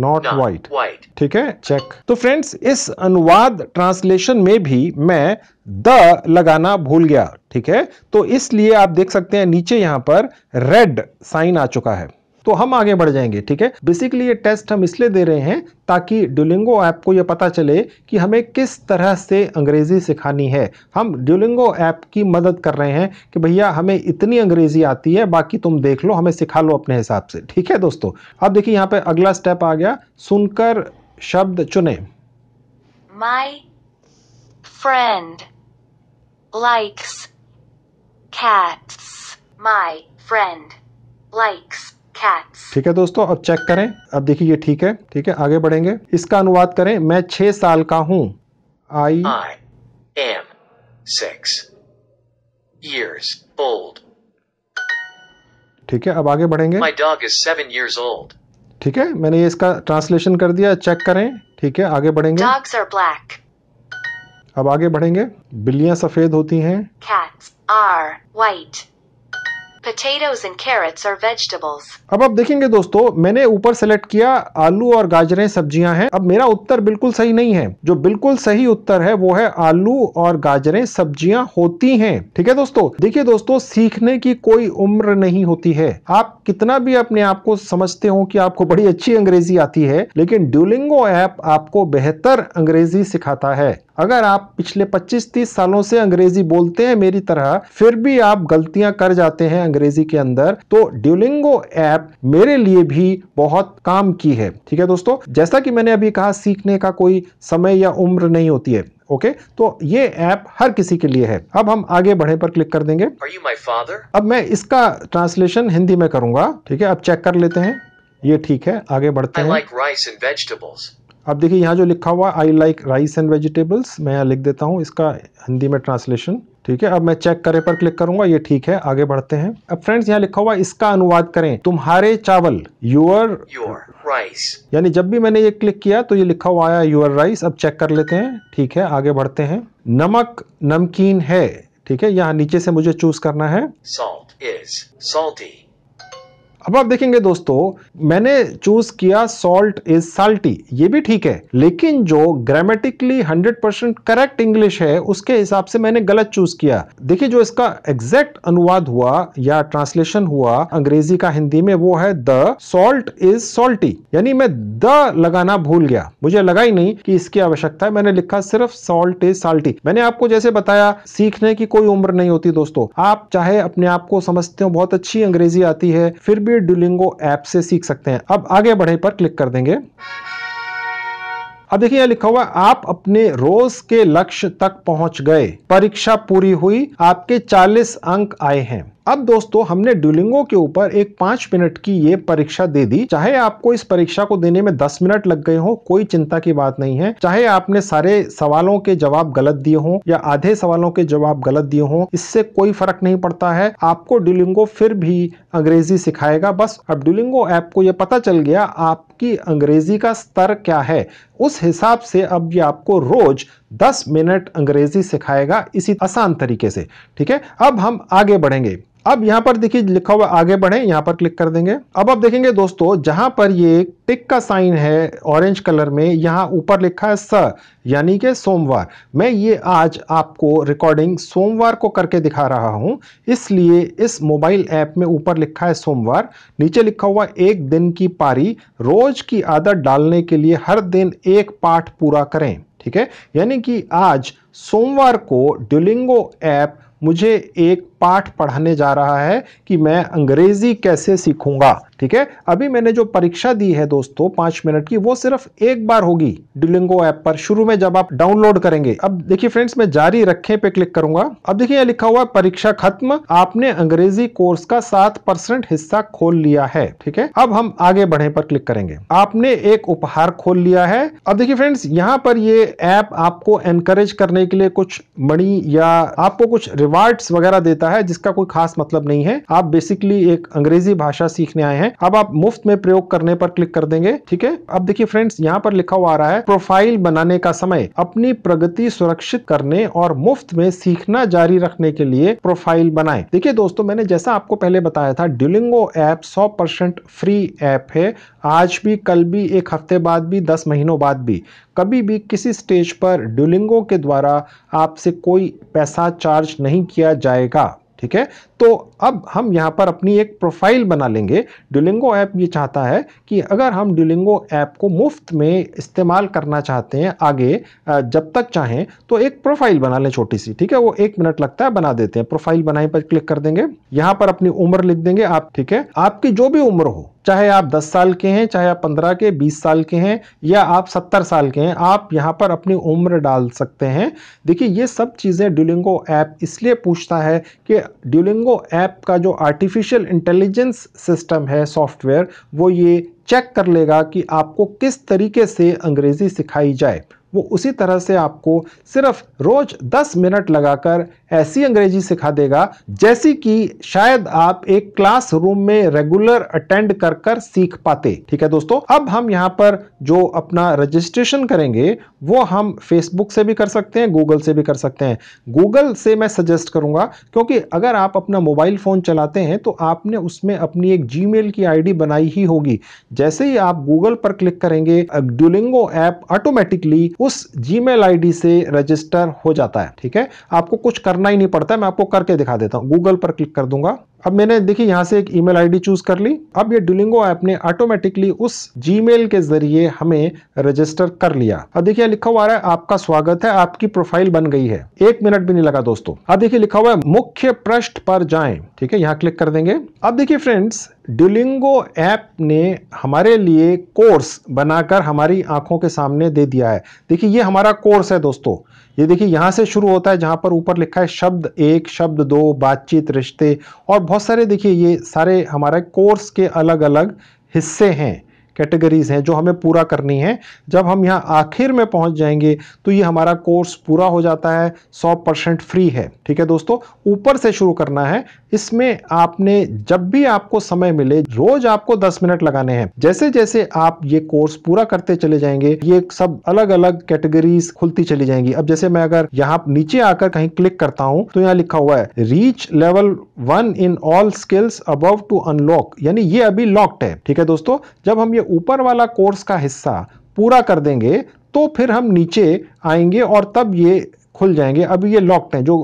not white ठीक है चेक तो फ्रेंड्स इस अनुवाद ट्रांसलेशन में भी मैं द लगाना भूल गया ठीक है तो इसलिए आप देख सकते हैं नीचे यहां पर रेड साइन आ चुका है तो हम आगे बढ़ जाएंगे ठीक है बेसिकली ये टेस्ट हम इसलिए दे रहे हैं ताकि ड्यूलिंगो ऐप को ये पता चले कि हमें किस तरह से अंग्रेज़ी सिखानी है हम ड्यूलिंगो ऐप की मदद कर रहे हैं कि भैया हमें इतनी अंग्रेज़ी आती है बाकी तुम देख लो हमें सिखा लो अपने हिसाब से ठीक है दोस्तों अब देखिए यहाँ पे अगला स्टेप आ गया सुनकर शब्द चुने my friend likes cats my friend likes ठीक है दोस्तों अब चेक करें अब देखिए ये ठीक है ठीक है आगे बढ़ेंगे इसका अनुवाद करें मैं छह साल का हूं आई एम सिक्स years ठीक है अब आगे बढ़ेंगे My dog is seven years old ठीक है मैंने ये इसका ट्रांसलेशन कर दिया चेक करें ठीक है आगे बढ़ेंगे Dogs are black. अब आगे बढ़ेंगे बिल्लियां सफेद होती हैं Cats are white. Potatoes and carrots are vegetables. अब आप देखेंगे दोस्तों मैंने ऊपर सेलेक्ट किया आलू और गाजरें सब्जियां हैं अब मेरा उत्तर बिल्कुल सही नहीं है जो बिल्कुल सही उत्तर है वो है आलू और गाजरें सब्जियां होती हैं ठीक है दोस्तों देखिए दोस्तों सीखने की कोई उम्र नहीं होती है आप कितना भी अपने आप को समझते हो कि आपको बड़ी अच्छी अंग्रेजी आती है लेकिन ड्यूलिंगो ऐप आपको बेहतर अंग्रेजी सिखाता है अगर आप पिछले 25-30 सालों से अंग्रेजी बोलते हैं मेरी तरह फिर भी आप गलतियां कर जाते हैं अंग्रेजी के अंदर तो ड्यूलिंगो ऐप मेरे लिए भी बहुत काम की है ठीक है दोस्तों जैसा कि मैंने अभी कहा सीखने का कोई समय या उम्र नहीं होती है ओके okay? तो ये ऐप हर किसी के लिए है अब हम आगे बढ़े पर क्लिक कर देंगे अब मैं इसका ट्रांसलेशन हिंदी में करूंगा ठीक है अब चेक कर लेते हैं ये ठीक है आगे बढ़ते हैं like rice and vegetables. अब देखिए यहाँ जो लिखा हुआ I like rice and vegetables मैं यहाँ लिख देता हूँ इसका हिंदी में ट्रांसलेशन ठीक है अब मैं चेक करे पर क्लिक करूंगा ये ठीक है आगे बढ़ते हैं अब फ्रेंड्स यहाँ लिखा हुआ इसका अनुवाद करें तुम्हारे चावल यूर यूर राइस यानी जब भी मैंने ये क्लिक किया तो ये लिखा हुआ आया यूर राइस अब चेक कर लेते हैं ठीक है आगे बढ़ते हैं नमक नमकीन है ठीक है यहाँ नीचे से मुझे चूज करना है सॉल्ट इज सॉल्टी अब आप देखेंगे दोस्तों मैंने चूज किया सॉल्ट इज साल्टी ये भी ठीक है लेकिन जो ग्रामेटिकली 100 परसेंट करेक्ट इंग्लिश है उसके हिसाब से मैंने गलत चूज किया देखिए जो इसका एग्जैक्ट अनुवाद हुआ या ट्रांसलेशन हुआ अंग्रेजी का हिंदी में वो है द सॉल्ट इज सॉल्टी यानी मैं द लगाना भूल गया मुझे लगा ही नहीं कि इसकी आवश्यकता है मैंने लिखा सिर्फ सॉल्ट इज साल्टी मैंने आपको जैसे बताया सीखने की कोई उम्र नहीं होती दोस्तों आप चाहे अपने आप को समझते हो बहुत अच्छी अंग्रेजी आती है फिर भी भी डुलिंगो ऐप से सीख सकते हैं अब आगे बढ़े पर क्लिक कर देंगे अब देखिए यहाँ लिखा हुआ आप अपने रोज के लक्ष्य तक पहुंच गए परीक्षा पूरी हुई आपके 40 अंक आए हैं अब दोस्तों हमने डुलिंगो के ऊपर एक पांच मिनट की ये परीक्षा दे दी चाहे आपको इस परीक्षा को देने में दस मिनट लग गए हो कोई चिंता की बात नहीं है चाहे आपने सारे सवालों के जवाब गलत दिए हो या आधे सवालों के जवाब गलत दिए हो इससे कोई फर्क नहीं पड़ता है आपको डुलिंगो फिर भी अंग्रेजी सिखाएगा बस अब डुलिंगो ऐप को यह पता चल गया आपकी अंग्रेजी का स्तर क्या है उस हिसाब से अब ये आपको रोज दस मिनट अंग्रेजी सिखाएगा इसी आसान तरीके से ठीक है अब हम आगे बढ़ेंगे अब यहाँ पर देखिए लिखा हुआ आगे बढ़े यहाँ पर क्लिक कर देंगे अब आप देखेंगे दोस्तों जहां पर ये टिक का साइन है ऑरेंज कलर में यहाँ ऊपर लिखा है स यानी के सोमवार मैं ये आज आपको रिकॉर्डिंग सोमवार को करके दिखा रहा हूँ इसलिए इस मोबाइल ऐप में ऊपर लिखा है सोमवार नीचे लिखा हुआ एक दिन की पारी रोज की आदत डालने के लिए हर दिन एक पाठ पूरा करें ठीक है यानी कि आज सोमवार को ड्यूलिंगो ऐप मुझे एक पाठ पढ़ाने जा रहा है कि मैं अंग्रेज़ी कैसे सीखूंगा ठीक है अभी मैंने जो परीक्षा दी है दोस्तों पांच मिनट की वो सिर्फ एक बार होगी डुलिंगो ऐप पर शुरू में जब आप डाउनलोड करेंगे अब देखिए फ्रेंड्स मैं जारी रखे पे क्लिक करूंगा अब देखिए यहाँ लिखा हुआ परीक्षा खत्म आपने अंग्रेजी कोर्स का सात परसेंट हिस्सा खोल लिया है ठीक है अब हम आगे बढ़े पर क्लिक करेंगे आपने एक उपहार खोल लिया है अब देखिए फ्रेंड्स यहाँ पर ये ऐप आपको एनकरेज करने के लिए कुछ मणि या आपको कुछ रिवार्ड्स वगैरह देता सकता है जिसका कोई खास मतलब नहीं है आप बेसिकली एक अंग्रेजी भाषा सीखने आए हैं अब आप मुफ्त में प्रयोग करने पर क्लिक कर देंगे ठीक है अब देखिए फ्रेंड्स यहाँ पर लिखा हुआ आ रहा है प्रोफाइल बनाने का समय अपनी प्रगति सुरक्षित करने और मुफ्त में सीखना जारी रखने के लिए प्रोफाइल बनाए देखिये दोस्तों मैंने जैसा आपको पहले बताया था ड्यूलिंगो ऐप सौ फ्री ऐप है आज भी कल भी एक हफ्ते बाद भी दस महीनों बाद भी कभी भी किसी स्टेज पर ड्यूलिंगो के द्वारा आपसे कोई पैसा चार्ज नहीं किया जाएगा ठीक है तो अब हम यहाँ पर अपनी एक प्रोफाइल बना लेंगे ड्यूलिंगो ऐप ये चाहता है कि अगर हम ड्यूलिंगो ऐप को मुफ्त में इस्तेमाल करना चाहते हैं आगे जब तक चाहें तो एक प्रोफाइल बना लें छोटी सी ठीक है वो एक मिनट लगता है बना देते हैं प्रोफाइल बनाए पर क्लिक कर देंगे यहाँ पर अपनी उम्र लिख देंगे आप ठीक है आपकी जो भी उम्र हो चाहे आप 10 साल के हैं चाहे आप 15 के 20 साल के हैं या आप 70 साल के हैं आप यहाँ पर अपनी उम्र डाल सकते हैं देखिए ये सब चीज़ें ड्यूलिंगो ऐप इसलिए पूछता है कि ड्यूलिंगो ऐप का जो आर्टिफिशियल इंटेलिजेंस सिस्टम है सॉफ्टवेयर वो ये चेक कर लेगा कि आपको किस तरीके से अंग्रेज़ी सिखाई जाए वो उसी तरह से आपको सिर्फ रोज़ 10 मिनट लगाकर ऐसी अंग्रेजी सिखा देगा जैसी कि शायद आप एक क्लासरूम में रेगुलर अटेंड कर कर सीख पाते ठीक है दोस्तों अब हम यहाँ पर जो अपना रजिस्ट्रेशन करेंगे वो हम फेसबुक से भी कर सकते हैं गूगल से भी कर सकते हैं गूगल से मैं सजेस्ट करूँगा क्योंकि अगर आप अपना मोबाइल फ़ोन चलाते हैं तो आपने उसमें अपनी एक जी की आई बनाई ही होगी जैसे ही आप गूगल पर क्लिक करेंगे ड्यूलिंगो ऐप ऑटोमेटिकली उस जी मेल से रजिस्टर हो जाता है ठीक है आपको कुछ करना ही नहीं पड़ता है मैं आपको करके दिखा देता हूँ गूगल पर क्लिक कर दूंगा अब मैंने देखिए यहाँ से एक ईमेल आईडी चूज कर ली अब ये डुलिंगो ऐप ने ऑटोमेटिकली उस जीमेल के जरिए हमें रजिस्टर कर लिया अब देखिए लिखा हुआ है आपका स्वागत है आपकी प्रोफाइल बन गई है एक मिनट भी नहीं लगा दोस्तों अब देखिए लिखा हुआ है मुख्य पृष्ठ पर जाए ठीक है यहाँ क्लिक कर देंगे अब देखिए फ्रेंड्स डुलिंगो ऐप ने हमारे लिए कोर्स बनाकर हमारी आंखों के सामने दे दिया है देखिए ये हमारा कोर्स है दोस्तों ये देखिए यहाँ से शुरू होता है जहाँ पर ऊपर लिखा है शब्द एक शब्द दो बातचीत रिश्ते और बहुत सारे देखिए ये सारे हमारे कोर्स के अलग अलग हिस्से हैं कैटेगरीज हैं जो हमें पूरा करनी है जब हम यहाँ आखिर में पहुँच जाएंगे तो ये हमारा कोर्स पूरा हो जाता है 100 परसेंट फ्री है ठीक है दोस्तों ऊपर से शुरू करना है इसमें आपने जब भी आपको समय मिले रोज आपको 10 मिनट लगाने हैं जैसे जैसे आप ये कोर्स पूरा करते चले जाएंगे ये सब अलग अलग कैटेगरीज खुलती चली जाएंगी अब जैसे मैं अगर यहाँ नीचे आकर कहीं क्लिक करता हूँ तो यहाँ लिखा हुआ है reach level one in all skills अब टू अनलॉक यानी ये अभी लॉक्ड है ठीक है दोस्तों जब हम ये ऊपर वाला कोर्स का हिस्सा पूरा कर देंगे तो फिर हम नीचे आएंगे और तब ये खुल जाएंगे अभी ये लॉक्ड हैं जो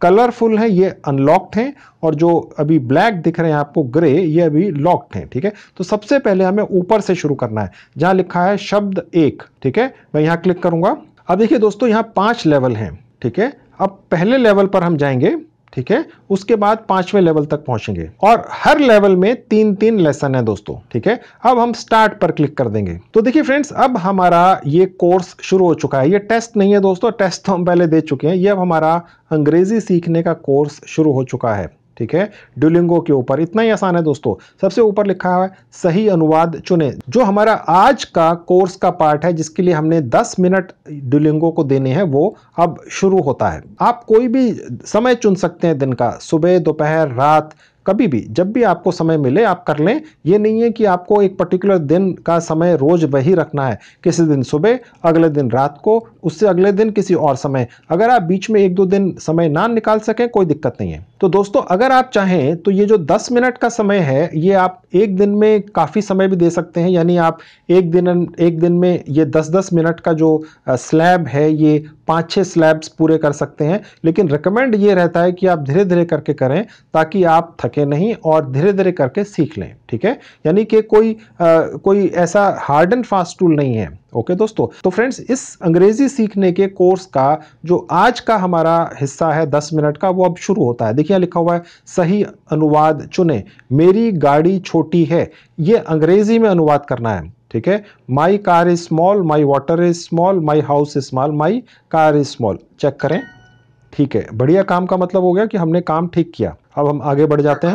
कलरफुल हैं ये अनलॉक्ड हैं और जो अभी ब्लैक दिख रहे हैं आपको ग्रे ये अभी लॉक्ड हैं ठीक है तो सबसे पहले हमें ऊपर से शुरू करना है जहाँ लिखा है शब्द एक ठीक है मैं यहाँ क्लिक करूँगा अब देखिए दोस्तों यहाँ पाँच लेवल हैं ठीक है अब पहले लेवल पर हम जाएंगे ठीक है उसके बाद पांचवें लेवल तक पहुंचेंगे और हर लेवल में तीन तीन लेसन है दोस्तों ठीक है अब हम स्टार्ट पर क्लिक कर देंगे तो देखिए फ्रेंड्स अब हमारा ये कोर्स शुरू हो चुका है ये टेस्ट नहीं है दोस्तों टेस्ट तो हम पहले दे चुके हैं ये अब हमारा अंग्रेजी सीखने का कोर्स शुरू हो चुका है ठीक है डुलिंगो के ऊपर इतना ही आसान है दोस्तों सबसे ऊपर लिखा है सही अनुवाद चुने जो हमारा आज का कोर्स का पार्ट है जिसके लिए हमने 10 मिनट डुलिंगो को देने हैं वो अब शुरू होता है आप कोई भी समय चुन सकते हैं दिन का सुबह दोपहर रात कभी भी जब भी आपको समय मिले आप कर लें ये नहीं है कि आपको एक पर्टिकुलर दिन का समय रोज वही रखना है किसी दिन सुबह अगले दिन रात को उससे अगले दिन किसी और समय अगर आप बीच में एक दो दिन समय ना निकाल सकें कोई दिक्कत नहीं है तो दोस्तों अगर आप चाहें तो ये जो 10 मिनट का समय है ये आप एक दिन में काफ़ी समय भी दे सकते हैं यानी आप एक दिन एक दिन में ये 10-10 मिनट का जो स्लैब है ये पाँच छः स्लैब्स पूरे कर सकते हैं लेकिन रिकमेंड ये रहता है कि आप धीरे धीरे करके करें ताकि आप थके नहीं और धीरे धीरे करके सीख लें ठीक है यानी कि कोई आ, कोई ऐसा हार्ड एंड फास्ट टूल नहीं है ओके दोस्तों तो फ्रेंड्स इस अंग्रेजी सीखने के कोर्स का जो आज का हमारा हिस्सा है दस मिनट का वो अब शुरू होता है देखिए लिखा हुआ है सही अनुवाद चुने मेरी गाड़ी छोटी है ये अंग्रेजी में अनुवाद करना है ठीक है my car is small my water is small my house is small my car is small check करें ठीक है बढ़िया काम का मतलब हो गया कि हमने काम ठीक किया अब हम आगे बढ़ जाते हैं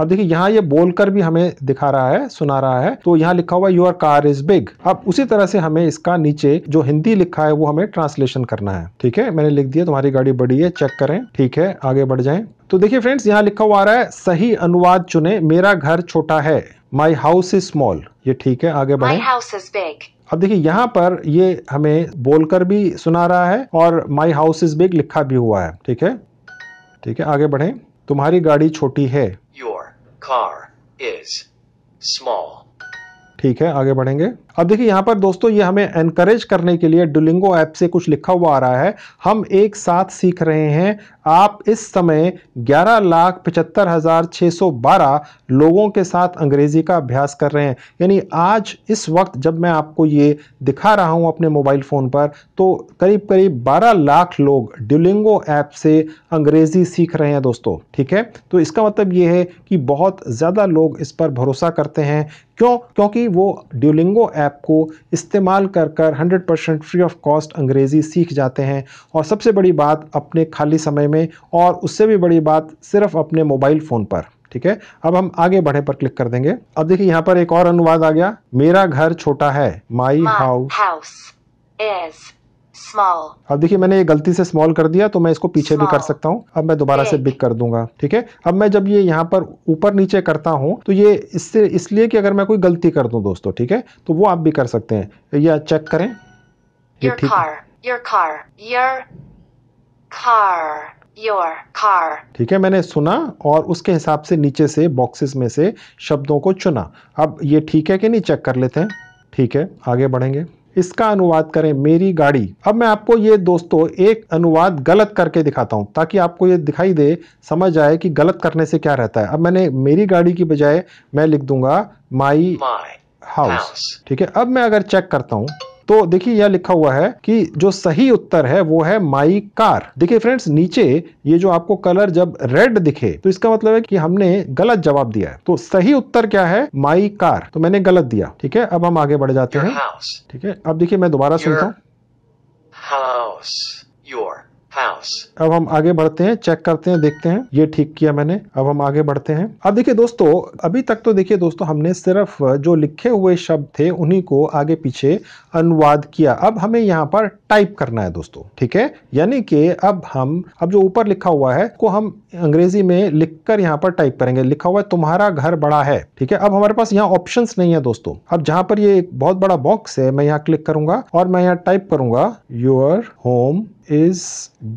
अब देखिए यहाँ ये बोलकर भी हमें दिखा रहा है सुना रहा है तो यहाँ लिखा हुआ योर कार इज बिग अब उसी तरह से हमें इसका नीचे जो हिंदी लिखा है वो हमें ट्रांसलेशन करना है ठीक है मैंने लिख दिया तुम्हारी गाड़ी बड़ी है चेक करें ठीक है आगे बढ़ जाए तो देखिए फ्रेंड्स यहाँ लिखा हुआ आ रहा है सही अनुवाद चुने मेरा घर छोटा है माई हाउस इज स्मॉल ये ठीक है आगे बढ़े हाउस इज बिग अब देखिए यहाँ पर ये हमें बोलकर भी सुना रहा है और माई हाउस इज बिग लिखा भी हुआ है ठीक है ठीक है आगे बढ़े तुम्हारी गाड़ी छोटी है योर कार इज स्मॉल ठीक है आगे बढ़ेंगे अब देखिए यहाँ पर दोस्तों ये हमें एनकरेज करने के लिए डुलिंगो ऐप से कुछ लिखा हुआ आ रहा है हम एक साथ सीख रहे हैं आप इस समय ग्यारह लाख पचहत्तर हज़ार छः सौ बारह लोगों के साथ अंग्रेज़ी का अभ्यास कर रहे हैं यानी आज इस वक्त जब मैं आपको ये दिखा रहा हूँ अपने मोबाइल फ़ोन पर तो करीब करीब बारह लाख लोग ड्यूलिंगो ऐप से अंग्रेज़ी सीख रहे हैं दोस्तों ठीक है तो इसका मतलब ये है कि बहुत ज़्यादा लोग इस पर भरोसा करते हैं क्यों क्योंकि वो ड्यूलिंगो ऐप को इस्तेमाल कर कर परसेंट फ्री ऑफ कॉस्ट अंग्रेज़ी सीख जाते हैं और सबसे बड़ी बात अपने खाली समय में में और उससे भी बड़ी बात सिर्फ अपने मोबाइल फ़ोन पर ठीक है अब हम आगे बढ़े पर क्लिक कर देंगे अब देखिए यहाँ पर एक और अनुवाद आ गया मेरा घर छोटा है माई हाउस अब देखिए मैंने ये गलती से स्मॉल कर दिया तो मैं इसको पीछे small. भी कर सकता हूँ अब मैं दोबारा से बिग कर दूंगा ठीक है अब मैं जब ये यहाँ पर ऊपर नीचे करता हूँ तो ये इससे इसलिए कि अगर मैं कोई गलती कर दूँ दोस्तों ठीक है तो वो आप भी कर सकते हैं या चेक करें your ये ठीक car, your car, your car. Your car ठीक है मैंने सुना और उसके हिसाब से नीचे से बॉक्सेस में से शब्दों को चुना अब ये ठीक है कि नहीं चेक कर लेते हैं ठीक है आगे बढ़ेंगे इसका अनुवाद करें मेरी गाड़ी अब मैं आपको ये दोस्तों एक अनुवाद गलत करके दिखाता हूँ ताकि आपको ये दिखाई दे समझ आए कि गलत करने से क्या रहता है अब मैंने मेरी गाड़ी की बजाय मैं लिख दूंगा माई हाउस ठीक है अब मैं अगर चेक करता हूँ तो देखिए यह लिखा हुआ है कि जो सही उत्तर है वो है माई कार देखिए फ्रेंड्स नीचे ये जो आपको कलर जब रेड दिखे तो इसका मतलब है कि हमने गलत जवाब दिया है तो सही उत्तर क्या है माई कार तो मैंने गलत दिया ठीक है अब हम आगे बढ़ जाते हैं ठीक है अब देखिए मैं दोबारा सुनता हूँ house. अब हम आगे बढ़ते हैं चेक करते हैं देखते हैं ये ठीक किया मैंने अब हम आगे बढ़ते हैं अब देखिए दोस्तों अभी तक तो देखिए दोस्तों हमने सिर्फ जो लिखे हुए शब्द थे उन्हीं को आगे पीछे अनुवाद किया अब हमें यहाँ पर टाइप करना है दोस्तों ठीक है यानी कि अब हम अब जो ऊपर लिखा हुआ है को हम अंग्रेजी में लिखकर यहाँ पर टाइप करेंगे लिखा हुआ है तुम्हारा घर बड़ा है ठीक है अब हमारे पास यहाँ ऑप्शन नहीं है दोस्तों अब जहाँ पर ये एक बहुत बड़ा बॉक्स है मैं यहाँ क्लिक करूंगा और मैं यहाँ टाइप करूंगा योर होम इज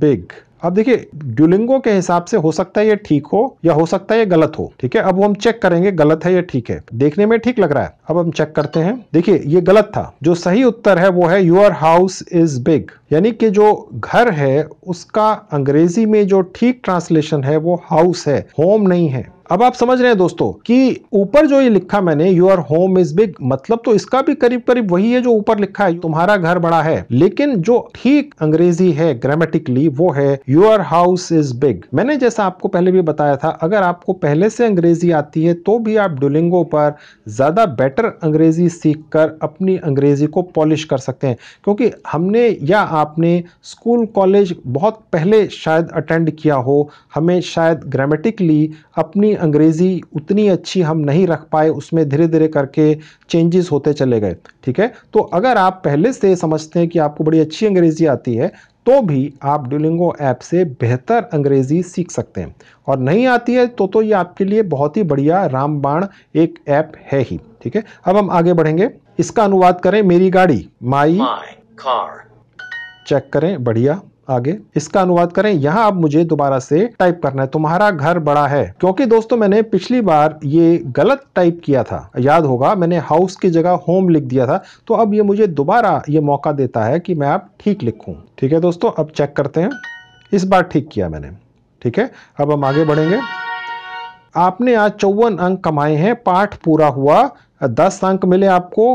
बिग अब देखिए ड्यूलिंगो के हिसाब से हो सकता है ये ठीक हो या हो सकता है ये गलत हो ठीक है अब हम चेक करेंगे गलत है या ठीक है देखने में ठीक लग रहा है अब हम चेक करते हैं देखिए ये गलत था जो सही उत्तर है वो है योर हाउस इज बिग यानी कि जो घर है उसका अंग्रेजी में जो ठीक ट्रांसलेशन है वो हाउस है होम नहीं है अब आप समझ रहे हैं दोस्तों कि ऊपर जो ये लिखा मैंने योर होम इज बिग मतलब तो इसका भी करीब करीब वही है जो ऊपर लिखा है तुम्हारा घर बड़ा है लेकिन जो ठीक अंग्रेजी है ग्रामेटिकली वो है योर हाउस इज बिग मैंने जैसा आपको पहले भी बताया था अगर आपको पहले से अंग्रेजी आती है तो भी आप डुलिंगो पर ज्यादा बेटर अंग्रेजी सीख कर अपनी अंग्रेजी को पॉलिश कर सकते हैं क्योंकि हमने या आपने स्कूल कॉलेज बहुत पहले शायद अटेंड किया हो हमें शायद ग्रामेटिकली अपनी अपनी अंग्रेज़ी उतनी अच्छी हम नहीं रख पाए उसमें धीरे धीरे करके चेंजेस होते चले गए ठीक है तो अगर आप पहले से समझते हैं कि आपको बड़ी अच्छी अंग्रेज़ी आती है तो भी आप डुलिंगो ऐप से बेहतर अंग्रेज़ी सीख सकते हैं और नहीं आती है तो तो ये आपके लिए बहुत ही बढ़िया रामबाण एक ऐप है ही ठीक है अब हम आगे बढ़ेंगे इसका अनुवाद करें मेरी गाड़ी माई कार चेक करें बढ़िया आगे इसका अनुवाद करें यहाँ अब मुझे दोबारा से टाइप करना है तुम्हारा घर बड़ा है क्योंकि दोस्तों मैंने पिछली बार ये गलत टाइप किया था याद होगा मैंने हाउस की जगह होम लिख दिया था तो अब ये मुझे दोबारा ये मौका देता है कि मैं आप ठीक लिखूं ठीक है दोस्तों अब चेक करते हैं इस बार ठीक किया मैंने ठीक है अब हम आगे बढ़ेंगे आपने आज चौवन अंक कमाए हैं पाठ पूरा हुआ दस अंक मिले आपको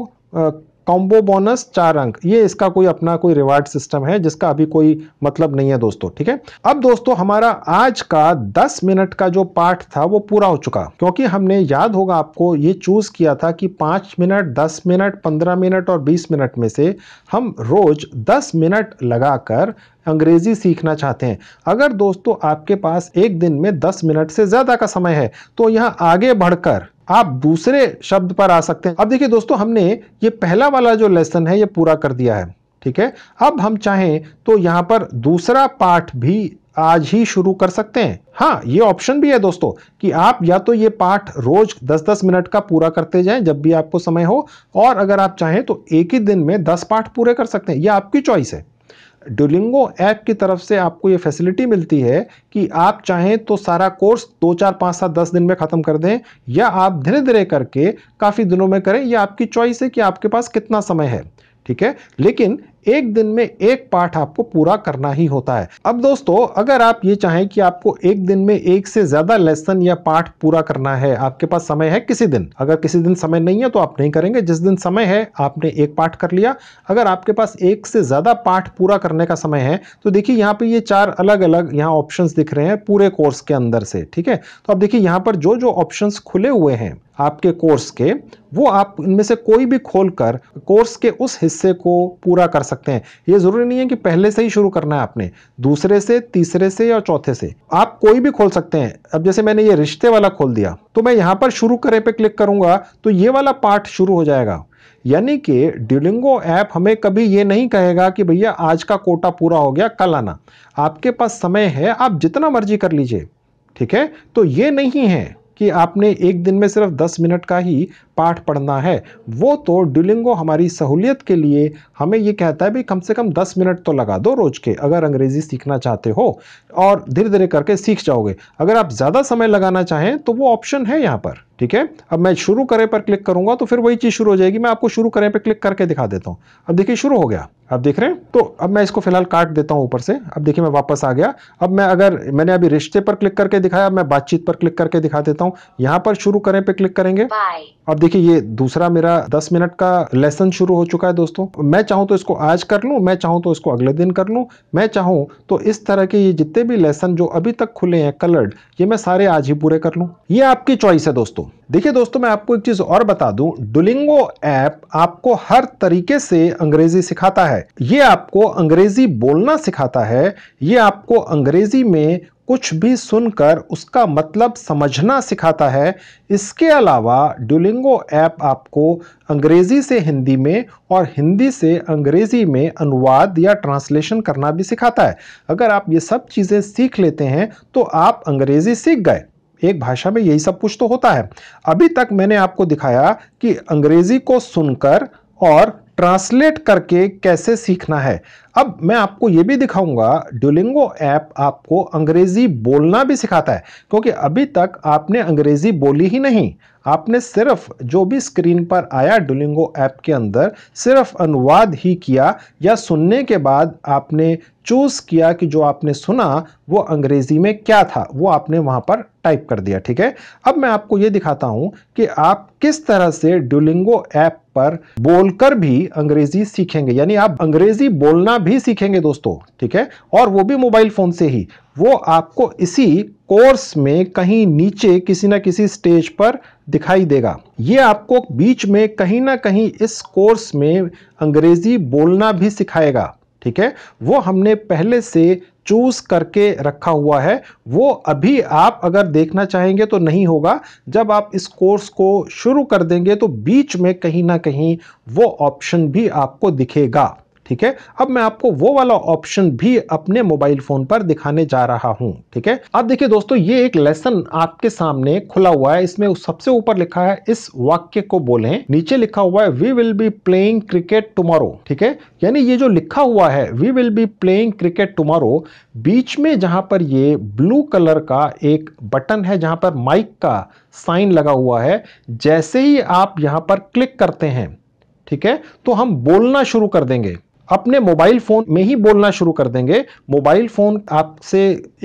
कॉम्बो बोनस चार अंक ये इसका कोई अपना कोई रिवार्ड सिस्टम है जिसका अभी कोई मतलब नहीं है दोस्तों ठीक है अब दोस्तों हमारा आज का 10 मिनट का जो पाठ था वो पूरा हो चुका क्योंकि हमने याद होगा आपको ये चूज किया था कि 5 मिनट 10 मिनट 15 मिनट और 20 मिनट में से हम रोज 10 मिनट लगाकर अंग्रेजी सीखना चाहते हैं अगर दोस्तों आपके पास एक दिन में दस मिनट से ज़्यादा का समय है तो यहाँ आगे बढ़कर आप दूसरे शब्द पर आ सकते हैं अब देखिए दोस्तों हमने ये पहला वाला जो लेसन है ये पूरा कर दिया है ठीक है अब हम चाहें तो यहाँ पर दूसरा पाठ भी आज ही शुरू कर सकते हैं हाँ ये ऑप्शन भी है दोस्तों कि आप या तो ये पाठ रोज 10-10 मिनट का पूरा करते जाएं जब भी आपको समय हो और अगर आप चाहें तो एक ही दिन में 10 पाठ पूरे कर सकते हैं यह आपकी चॉइस है डुलिंगो ऐप की तरफ से आपको ये फैसिलिटी मिलती है कि आप चाहें तो सारा कोर्स दो चार पाँच सात दस दिन में ख़त्म कर दें या आप धीरे धीरे करके काफ़ी दिनों में करें या आपकी चॉइस है कि आपके पास कितना समय है ठीक है लेकिन एक दिन में एक पाठ आपको पूरा करना ही होता है अब दोस्तों अगर आप ये चाहें कि आपको एक दिन में एक से ज्यादा लेसन या पाठ पूरा करना है आपके पास समय है किसी दिन अगर किसी दिन समय नहीं है तो आप नहीं करेंगे जिस दिन समय है आपने एक पाठ कर लिया अगर आपके पास एक से ज्यादा पाठ पूरा करने का समय है तो देखिए यहाँ पे ये चार अलग अलग यहाँ ऑप्शन दिख रहे हैं पूरे कोर्स के अंदर से ठीक है तो आप देखिए यहाँ पर जो जो ऑप्शन खुले हुए हैं आपके कोर्स के वो आप इनमें से कोई भी खोलकर कोर्स के उस हिस्से को पूरा कर सकते हैं ये ज़रूरी नहीं है कि पहले से ही शुरू करना है आपने दूसरे से तीसरे से या चौथे से आप कोई भी खोल सकते हैं अब जैसे मैंने ये रिश्ते वाला खोल दिया तो मैं यहाँ पर शुरू करे पे क्लिक करूँगा तो ये वाला पार्ट शुरू हो जाएगा यानी कि ड्यूलिंगो ऐप हमें कभी ये नहीं कहेगा कि भैया आज का कोटा पूरा हो गया कल आना आपके पास समय है आप जितना मर्जी कर लीजिए ठीक है तो ये नहीं है कि आपने एक दिन में सिर्फ 10 मिनट का ही पाठ पढ़ना है वो तो डुलिंगो हमारी सहूलियत के लिए हमें ये कहता है भाई कम से कम 10 मिनट तो लगा दो रोज के अगर अंग्रेज़ी सीखना चाहते हो और धीरे धीरे करके सीख जाओगे अगर आप ज़्यादा समय लगाना चाहें तो वो ऑप्शन है यहाँ पर ठीक है अब मैं शुरू करें पर क्लिक करूंगा तो फिर वही चीज़ शुरू हो जाएगी मैं आपको शुरू करें पर क्लिक करके दिखा देता हूँ अब देखिए शुरू हो गया आप देख रहे हैं तो अब मैं इसको फिलहाल काट देता हूँ ऊपर से अब देखिए मैं वापस आ गया अब मैं अगर मैंने अभी रिश्ते पर क्लिक करके दिखाया मैं बातचीत पर क्लिक करके दिखा देता हूँ यहाँ पर शुरू करें पे क्लिक करेंगे अब देखिए ये दूसरा मेरा दस मिनट का लेसन शुरू हो चुका है दोस्तों मैं चाहूँ तो इसको आज कर लूँ मैं चाहूँ तो इसको अगले दिन कर लूँ मैं चाहूँ तो इस तरह के ये जितने भी लेसन जो अभी तक खुले हैं कलर्ड ये मैं सारे आज ही पूरे कर लूँ ये आपकी चॉइस है दोस्तों देखिए दोस्तों मैं आपको एक चीज और बता दूं डुलिंगो ऐप आपको हर तरीके से अंग्रेजी सिखाता है ये आपको अंग्रेजी बोलना सिखाता है ये आपको अंग्रेजी में कुछ भी सुनकर उसका मतलब समझना सिखाता है इसके अलावा डुलिंगो ऐप आपको अंग्रेज़ी से हिंदी में और हिंदी से अंग्रेज़ी में अनुवाद या ट्रांसलेशन करना भी सिखाता है अगर आप ये सब चीज़ें सीख लेते हैं तो आप अंग्रेज़ी सीख गए एक भाषा में यही सब कुछ तो होता है अभी तक मैंने आपको दिखाया कि अंग्रेजी को सुनकर और ट्रांसलेट करके कैसे सीखना है अब मैं आपको ये भी दिखाऊंगा ड्यूलिंगो ऐप आपको अंग्रेज़ी बोलना भी सिखाता है क्योंकि अभी तक आपने अंग्रेज़ी बोली ही नहीं आपने सिर्फ जो भी स्क्रीन पर आया डुलिंगो ऐप के अंदर सिर्फ अनुवाद ही किया या सुनने के बाद आपने चूज़ किया कि जो आपने सुना वो अंग्रेज़ी में क्या था वो आपने वहाँ पर टाइप कर दिया ठीक है अब मैं आपको यह दिखाता हूं कि आप किस तरह से डुलिंगो ऐप पर बोलकर भी अंग्रेजी सीखेंगे यानी आप अंग्रेजी बोलना भी सीखेंगे दोस्तों ठीक है और वो भी मोबाइल फोन से ही वो आपको इसी कोर्स में कहीं नीचे किसी ना किसी स्टेज पर दिखाई देगा ये आपको बीच में कहीं ना कहीं इस कोर्स में अंग्रेजी बोलना भी सिखाएगा ठीक है वो हमने पहले से चूज करके रखा हुआ है वो अभी आप अगर देखना चाहेंगे तो नहीं होगा जब आप इस कोर्स को शुरू कर देंगे तो बीच में कहीं ना कहीं वो ऑप्शन भी आपको दिखेगा ठीक है अब मैं आपको वो वाला ऑप्शन भी अपने मोबाइल फोन पर दिखाने जा रहा हूं ठीक है अब देखिए दोस्तों ये एक लेसन आपके सामने खुला हुआ है इसमें सबसे ऊपर लिखा है इस वाक्य को बोले नीचे लिखा हुआ है we will be playing cricket tomorrow ठीक है यानी ये जो लिखा हुआ है we will be playing cricket tomorrow बीच में जहां पर ये ब्लू कलर का एक बटन है जहां पर माइक का साइन लगा हुआ है जैसे ही आप यहां पर क्लिक करते हैं ठीक है तो हम बोलना शुरू कर देंगे अपने मोबाइल फ़ोन में ही बोलना शुरू कर देंगे मोबाइल फ़ोन आपसे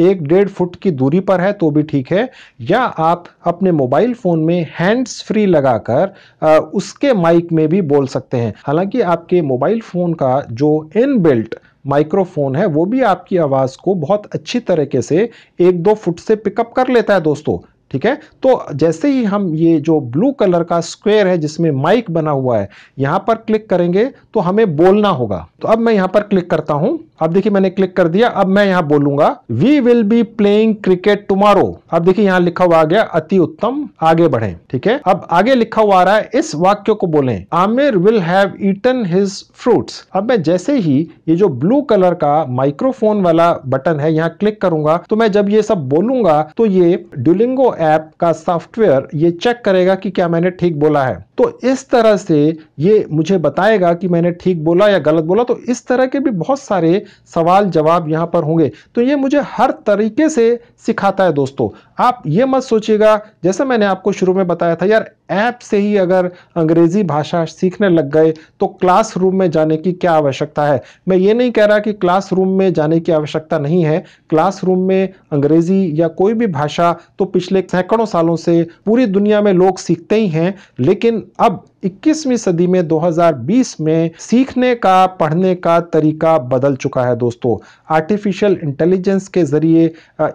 एक डेढ़ फुट की दूरी पर है तो भी ठीक है या आप अपने मोबाइल फ़ोन में हैंड्स फ्री लगाकर उसके माइक में भी बोल सकते हैं हालांकि आपके मोबाइल फ़ोन का जो इनबिल्ट माइक्रोफोन है वो भी आपकी आवाज़ को बहुत अच्छी तरीके से एक दो फुट से पिकअप कर लेता है दोस्तों ठीक है तो जैसे ही हम ये जो ब्लू कलर का स्क्वायर है जिसमें माइक बना हुआ है यहाँ पर क्लिक करेंगे तो हमें बोलना होगा तो अब मैं यहां पर क्लिक करता हूं अब देखिए मैंने क्लिक कर दिया अब मैं यहाँ बोलूंगा we will be playing cricket tomorrow अब देखिए यहां लिखा हुआ आ गया अति उत्तम आगे बढ़े ठीक है अब आगे लिखा हुआ आ रहा है इस वाक्य को बोले Aamir will have eaten his fruits अब मैं जैसे ही ये जो ब्लू कलर का माइक्रोफोन वाला बटन है यहाँ क्लिक करूंगा तो मैं जब ये सब बोलूंगा तो ये डुलिंगो ऐप का सॉफ्टवेयर ये चेक करेगा कि क्या मैंने ठीक बोला है तो इस तरह से ये मुझे बताएगा कि मैंने ठीक बोला या गलत बोला तो इस तरह के भी बहुत सारे सवाल जवाब यहाँ पर होंगे तो ये मुझे हर तरीके से सिखाता है दोस्तों आप ये मत सोचिएगा जैसे मैंने आपको शुरू में बताया था यार ऐप से ही अगर अंग्रेज़ी भाषा सीखने लग गए तो क्लासरूम में जाने की क्या आवश्यकता है मैं ये नहीं कह रहा कि क्लासरूम में जाने की आवश्यकता नहीं है क्लासरूम में अंग्रेज़ी या कोई भी भाषा तो पिछले सैकड़ों सालों से पूरी दुनिया में लोग सीखते ही हैं लेकिन अब 21वीं सदी में 2020 में सीखने का पढ़ने का तरीका बदल चुका है दोस्तों आर्टिफिशियल इंटेलिजेंस के ज़रिए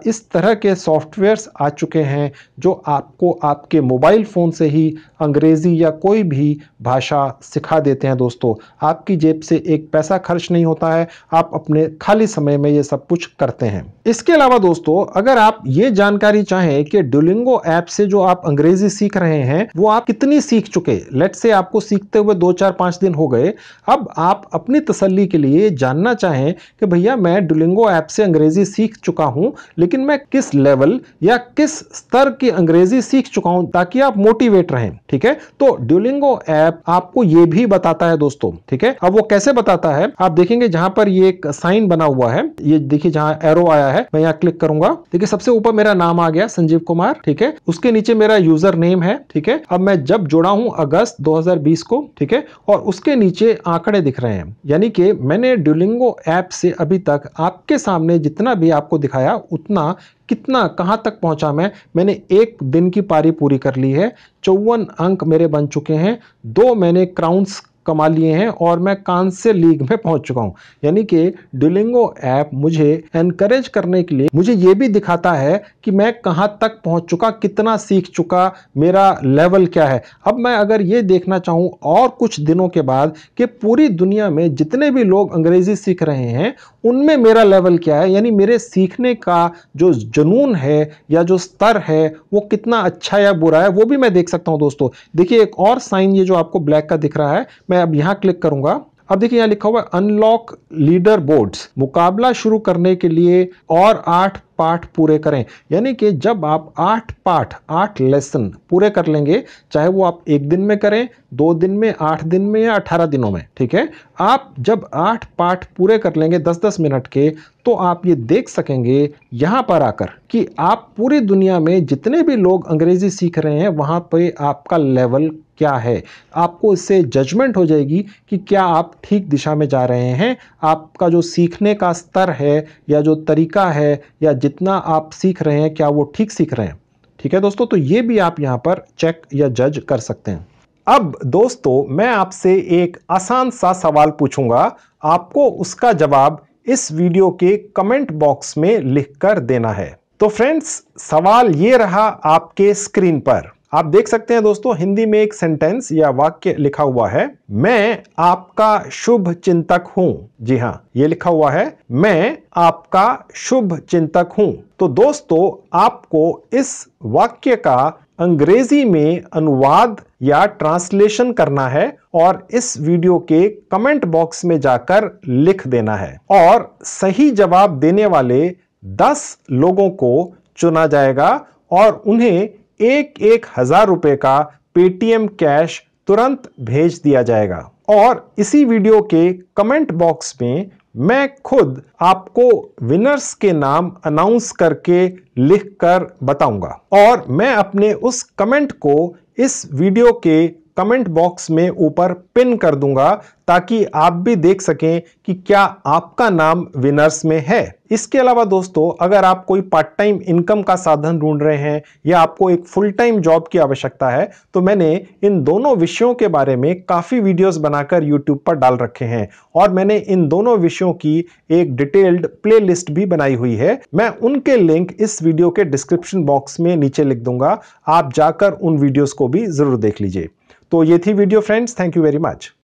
इस तरह के सॉफ्टवेयर्स आ चुके हैं जो आपको आपके मोबाइल फ़ोन से ही अंग्रेज़ी या कोई भी भाषा सिखा देते हैं दोस्तों आपकी जेब से एक पैसा खर्च नहीं होता है आप अपने खाली समय में ये सब कुछ करते हैं इसके अलावा दोस्तों अगर आप ये जानकारी चाहें कि डुलिंगो ऐप से जो आप अंग्रेजी सीख रहे हैं वो आप कितनी सीख चुके लेट से आपको सीखते हुए दो चार पाँच दिन हो गए अब आप अपनी तसल्ली के लिए जानना चाहें कि भैया मैं डुलिंगो ऐप से अंग्रेजी सीख चुका हूँ लेकिन मैं किस लेवल या किस स्तर की अंग्रेजी सीख चुका हूँ ताकि आप मोटिवेट रहें ठीक है तो डुलिंगो ऐप आपको ये भी बताता है दोस्तों ठीक है अब वो कैसे बताता है आप देखेंगे जहां पर ये एक साइन बना हुआ है ये देखिए जहां एरो आया है है मैं यहाँ क्लिक करूंगा देखिए सबसे ऊपर मेरा नाम आ गया संजीव कुमार ठीक है उसके नीचे मेरा यूजर नेम है ठीक है अब मैं जब जुड़ा हूँ अगस्त 2020 को ठीक है और उसके नीचे आंकड़े दिख रहे हैं यानी कि मैंने ड्यूलिंगो ऐप से अभी तक आपके सामने जितना भी आपको दिखाया उतना कितना कहां तक पहुंचा मैं मैंने एक दिन की पारी पूरी कर ली है चौवन अंक मेरे बन चुके हैं दो मैंने क्राउन्स कमा लिए हैं और मैं कांस्य लीग में पहुंच चुका हूं यानी कि डुलिंगो ऐप मुझे एनकरेज करने के लिए मुझे ये भी दिखाता है कि मैं कहां तक पहुंच चुका कितना सीख चुका मेरा लेवल क्या है अब मैं अगर ये देखना चाहूं और कुछ दिनों के बाद कि पूरी दुनिया में जितने भी लोग अंग्रेजी सीख रहे हैं उनमें मेरा लेवल क्या है यानी मेरे सीखने का जो जुनून है या जो स्तर है वो कितना अच्छा या बुरा है वो भी मैं देख सकता हूँ दोस्तों देखिए एक और साइन ये जो आपको ब्लैक का दिख रहा है मैं अब यहाँ क्लिक करूंगा अब देखिए यहाँ लिखा हुआ है अनलॉक लीडर बोर्ड्स मुकाबला शुरू करने के लिए और आठ पाठ पूरे करें यानी कि जब आप आठ पाठ आठ लेसन पूरे कर लेंगे चाहे वो आप एक दिन में करें दो दिन में आठ दिन में या अठारह दिनों में ठीक है आप जब आठ पाठ पूरे कर लेंगे दस दस मिनट के तो आप ये देख सकेंगे यहाँ पर आकर कि आप पूरी दुनिया में जितने भी लोग अंग्रेज़ी सीख रहे हैं वहाँ पर आपका लेवल क्या है आपको इससे जजमेंट हो जाएगी कि क्या आप ठीक दिशा में जा रहे हैं आपका जो सीखने का स्तर है या जो तरीका है या जितना आप सीख रहे हैं क्या वो ठीक सीख रहे हैं ठीक है दोस्तों तो ये भी आप यहाँ पर चेक या जज कर सकते हैं अब दोस्तों मैं आपसे एक आसान सा सवाल पूछूंगा आपको उसका जवाब इस वीडियो के कमेंट बॉक्स में लिखकर देना है तो फ्रेंड्स सवाल ये रहा आपके स्क्रीन पर आप देख सकते हैं दोस्तों हिंदी में एक सेंटेंस या वाक्य लिखा हुआ है मैं आपका शुभ चिंतक हूं जी हाँ ये लिखा हुआ है मैं आपका शुभ चिंतक हूं तो दोस्तों आपको इस वाक्य का अंग्रेजी में अनुवाद या ट्रांसलेशन करना है और इस वीडियो के कमेंट बॉक्स में जाकर लिख देना है और सही जवाब देने वाले 10 लोगों को चुना जाएगा और उन्हें एक एक हजार रुपए का पेटीएम कैश तुरंत भेज दिया जाएगा और इसी वीडियो के कमेंट बॉक्स में मैं खुद आपको विनर्स के नाम अनाउंस करके लिख कर बताऊंगा और मैं अपने उस कमेंट को इस वीडियो के कमेंट बॉक्स में ऊपर पिन कर दूंगा ताकि आप भी देख सकें कि क्या आपका नाम विनर्स में है इसके अलावा दोस्तों अगर आप कोई पार्ट टाइम इनकम का साधन ढूंढ रहे हैं या आपको एक फुल टाइम जॉब की आवश्यकता है तो मैंने इन दोनों विषयों के बारे में काफ़ी वीडियोस बनाकर यूट्यूब पर डाल रखे हैं और मैंने इन दोनों विषयों की एक डिटेल्ड प्ले भी बनाई हुई है मैं उनके लिंक इस वीडियो के डिस्क्रिप्शन बॉक्स में नीचे लिख दूंगा आप जाकर उन वीडियोज़ को भी ज़रूर देख लीजिए तो ये थी video friends thank you very much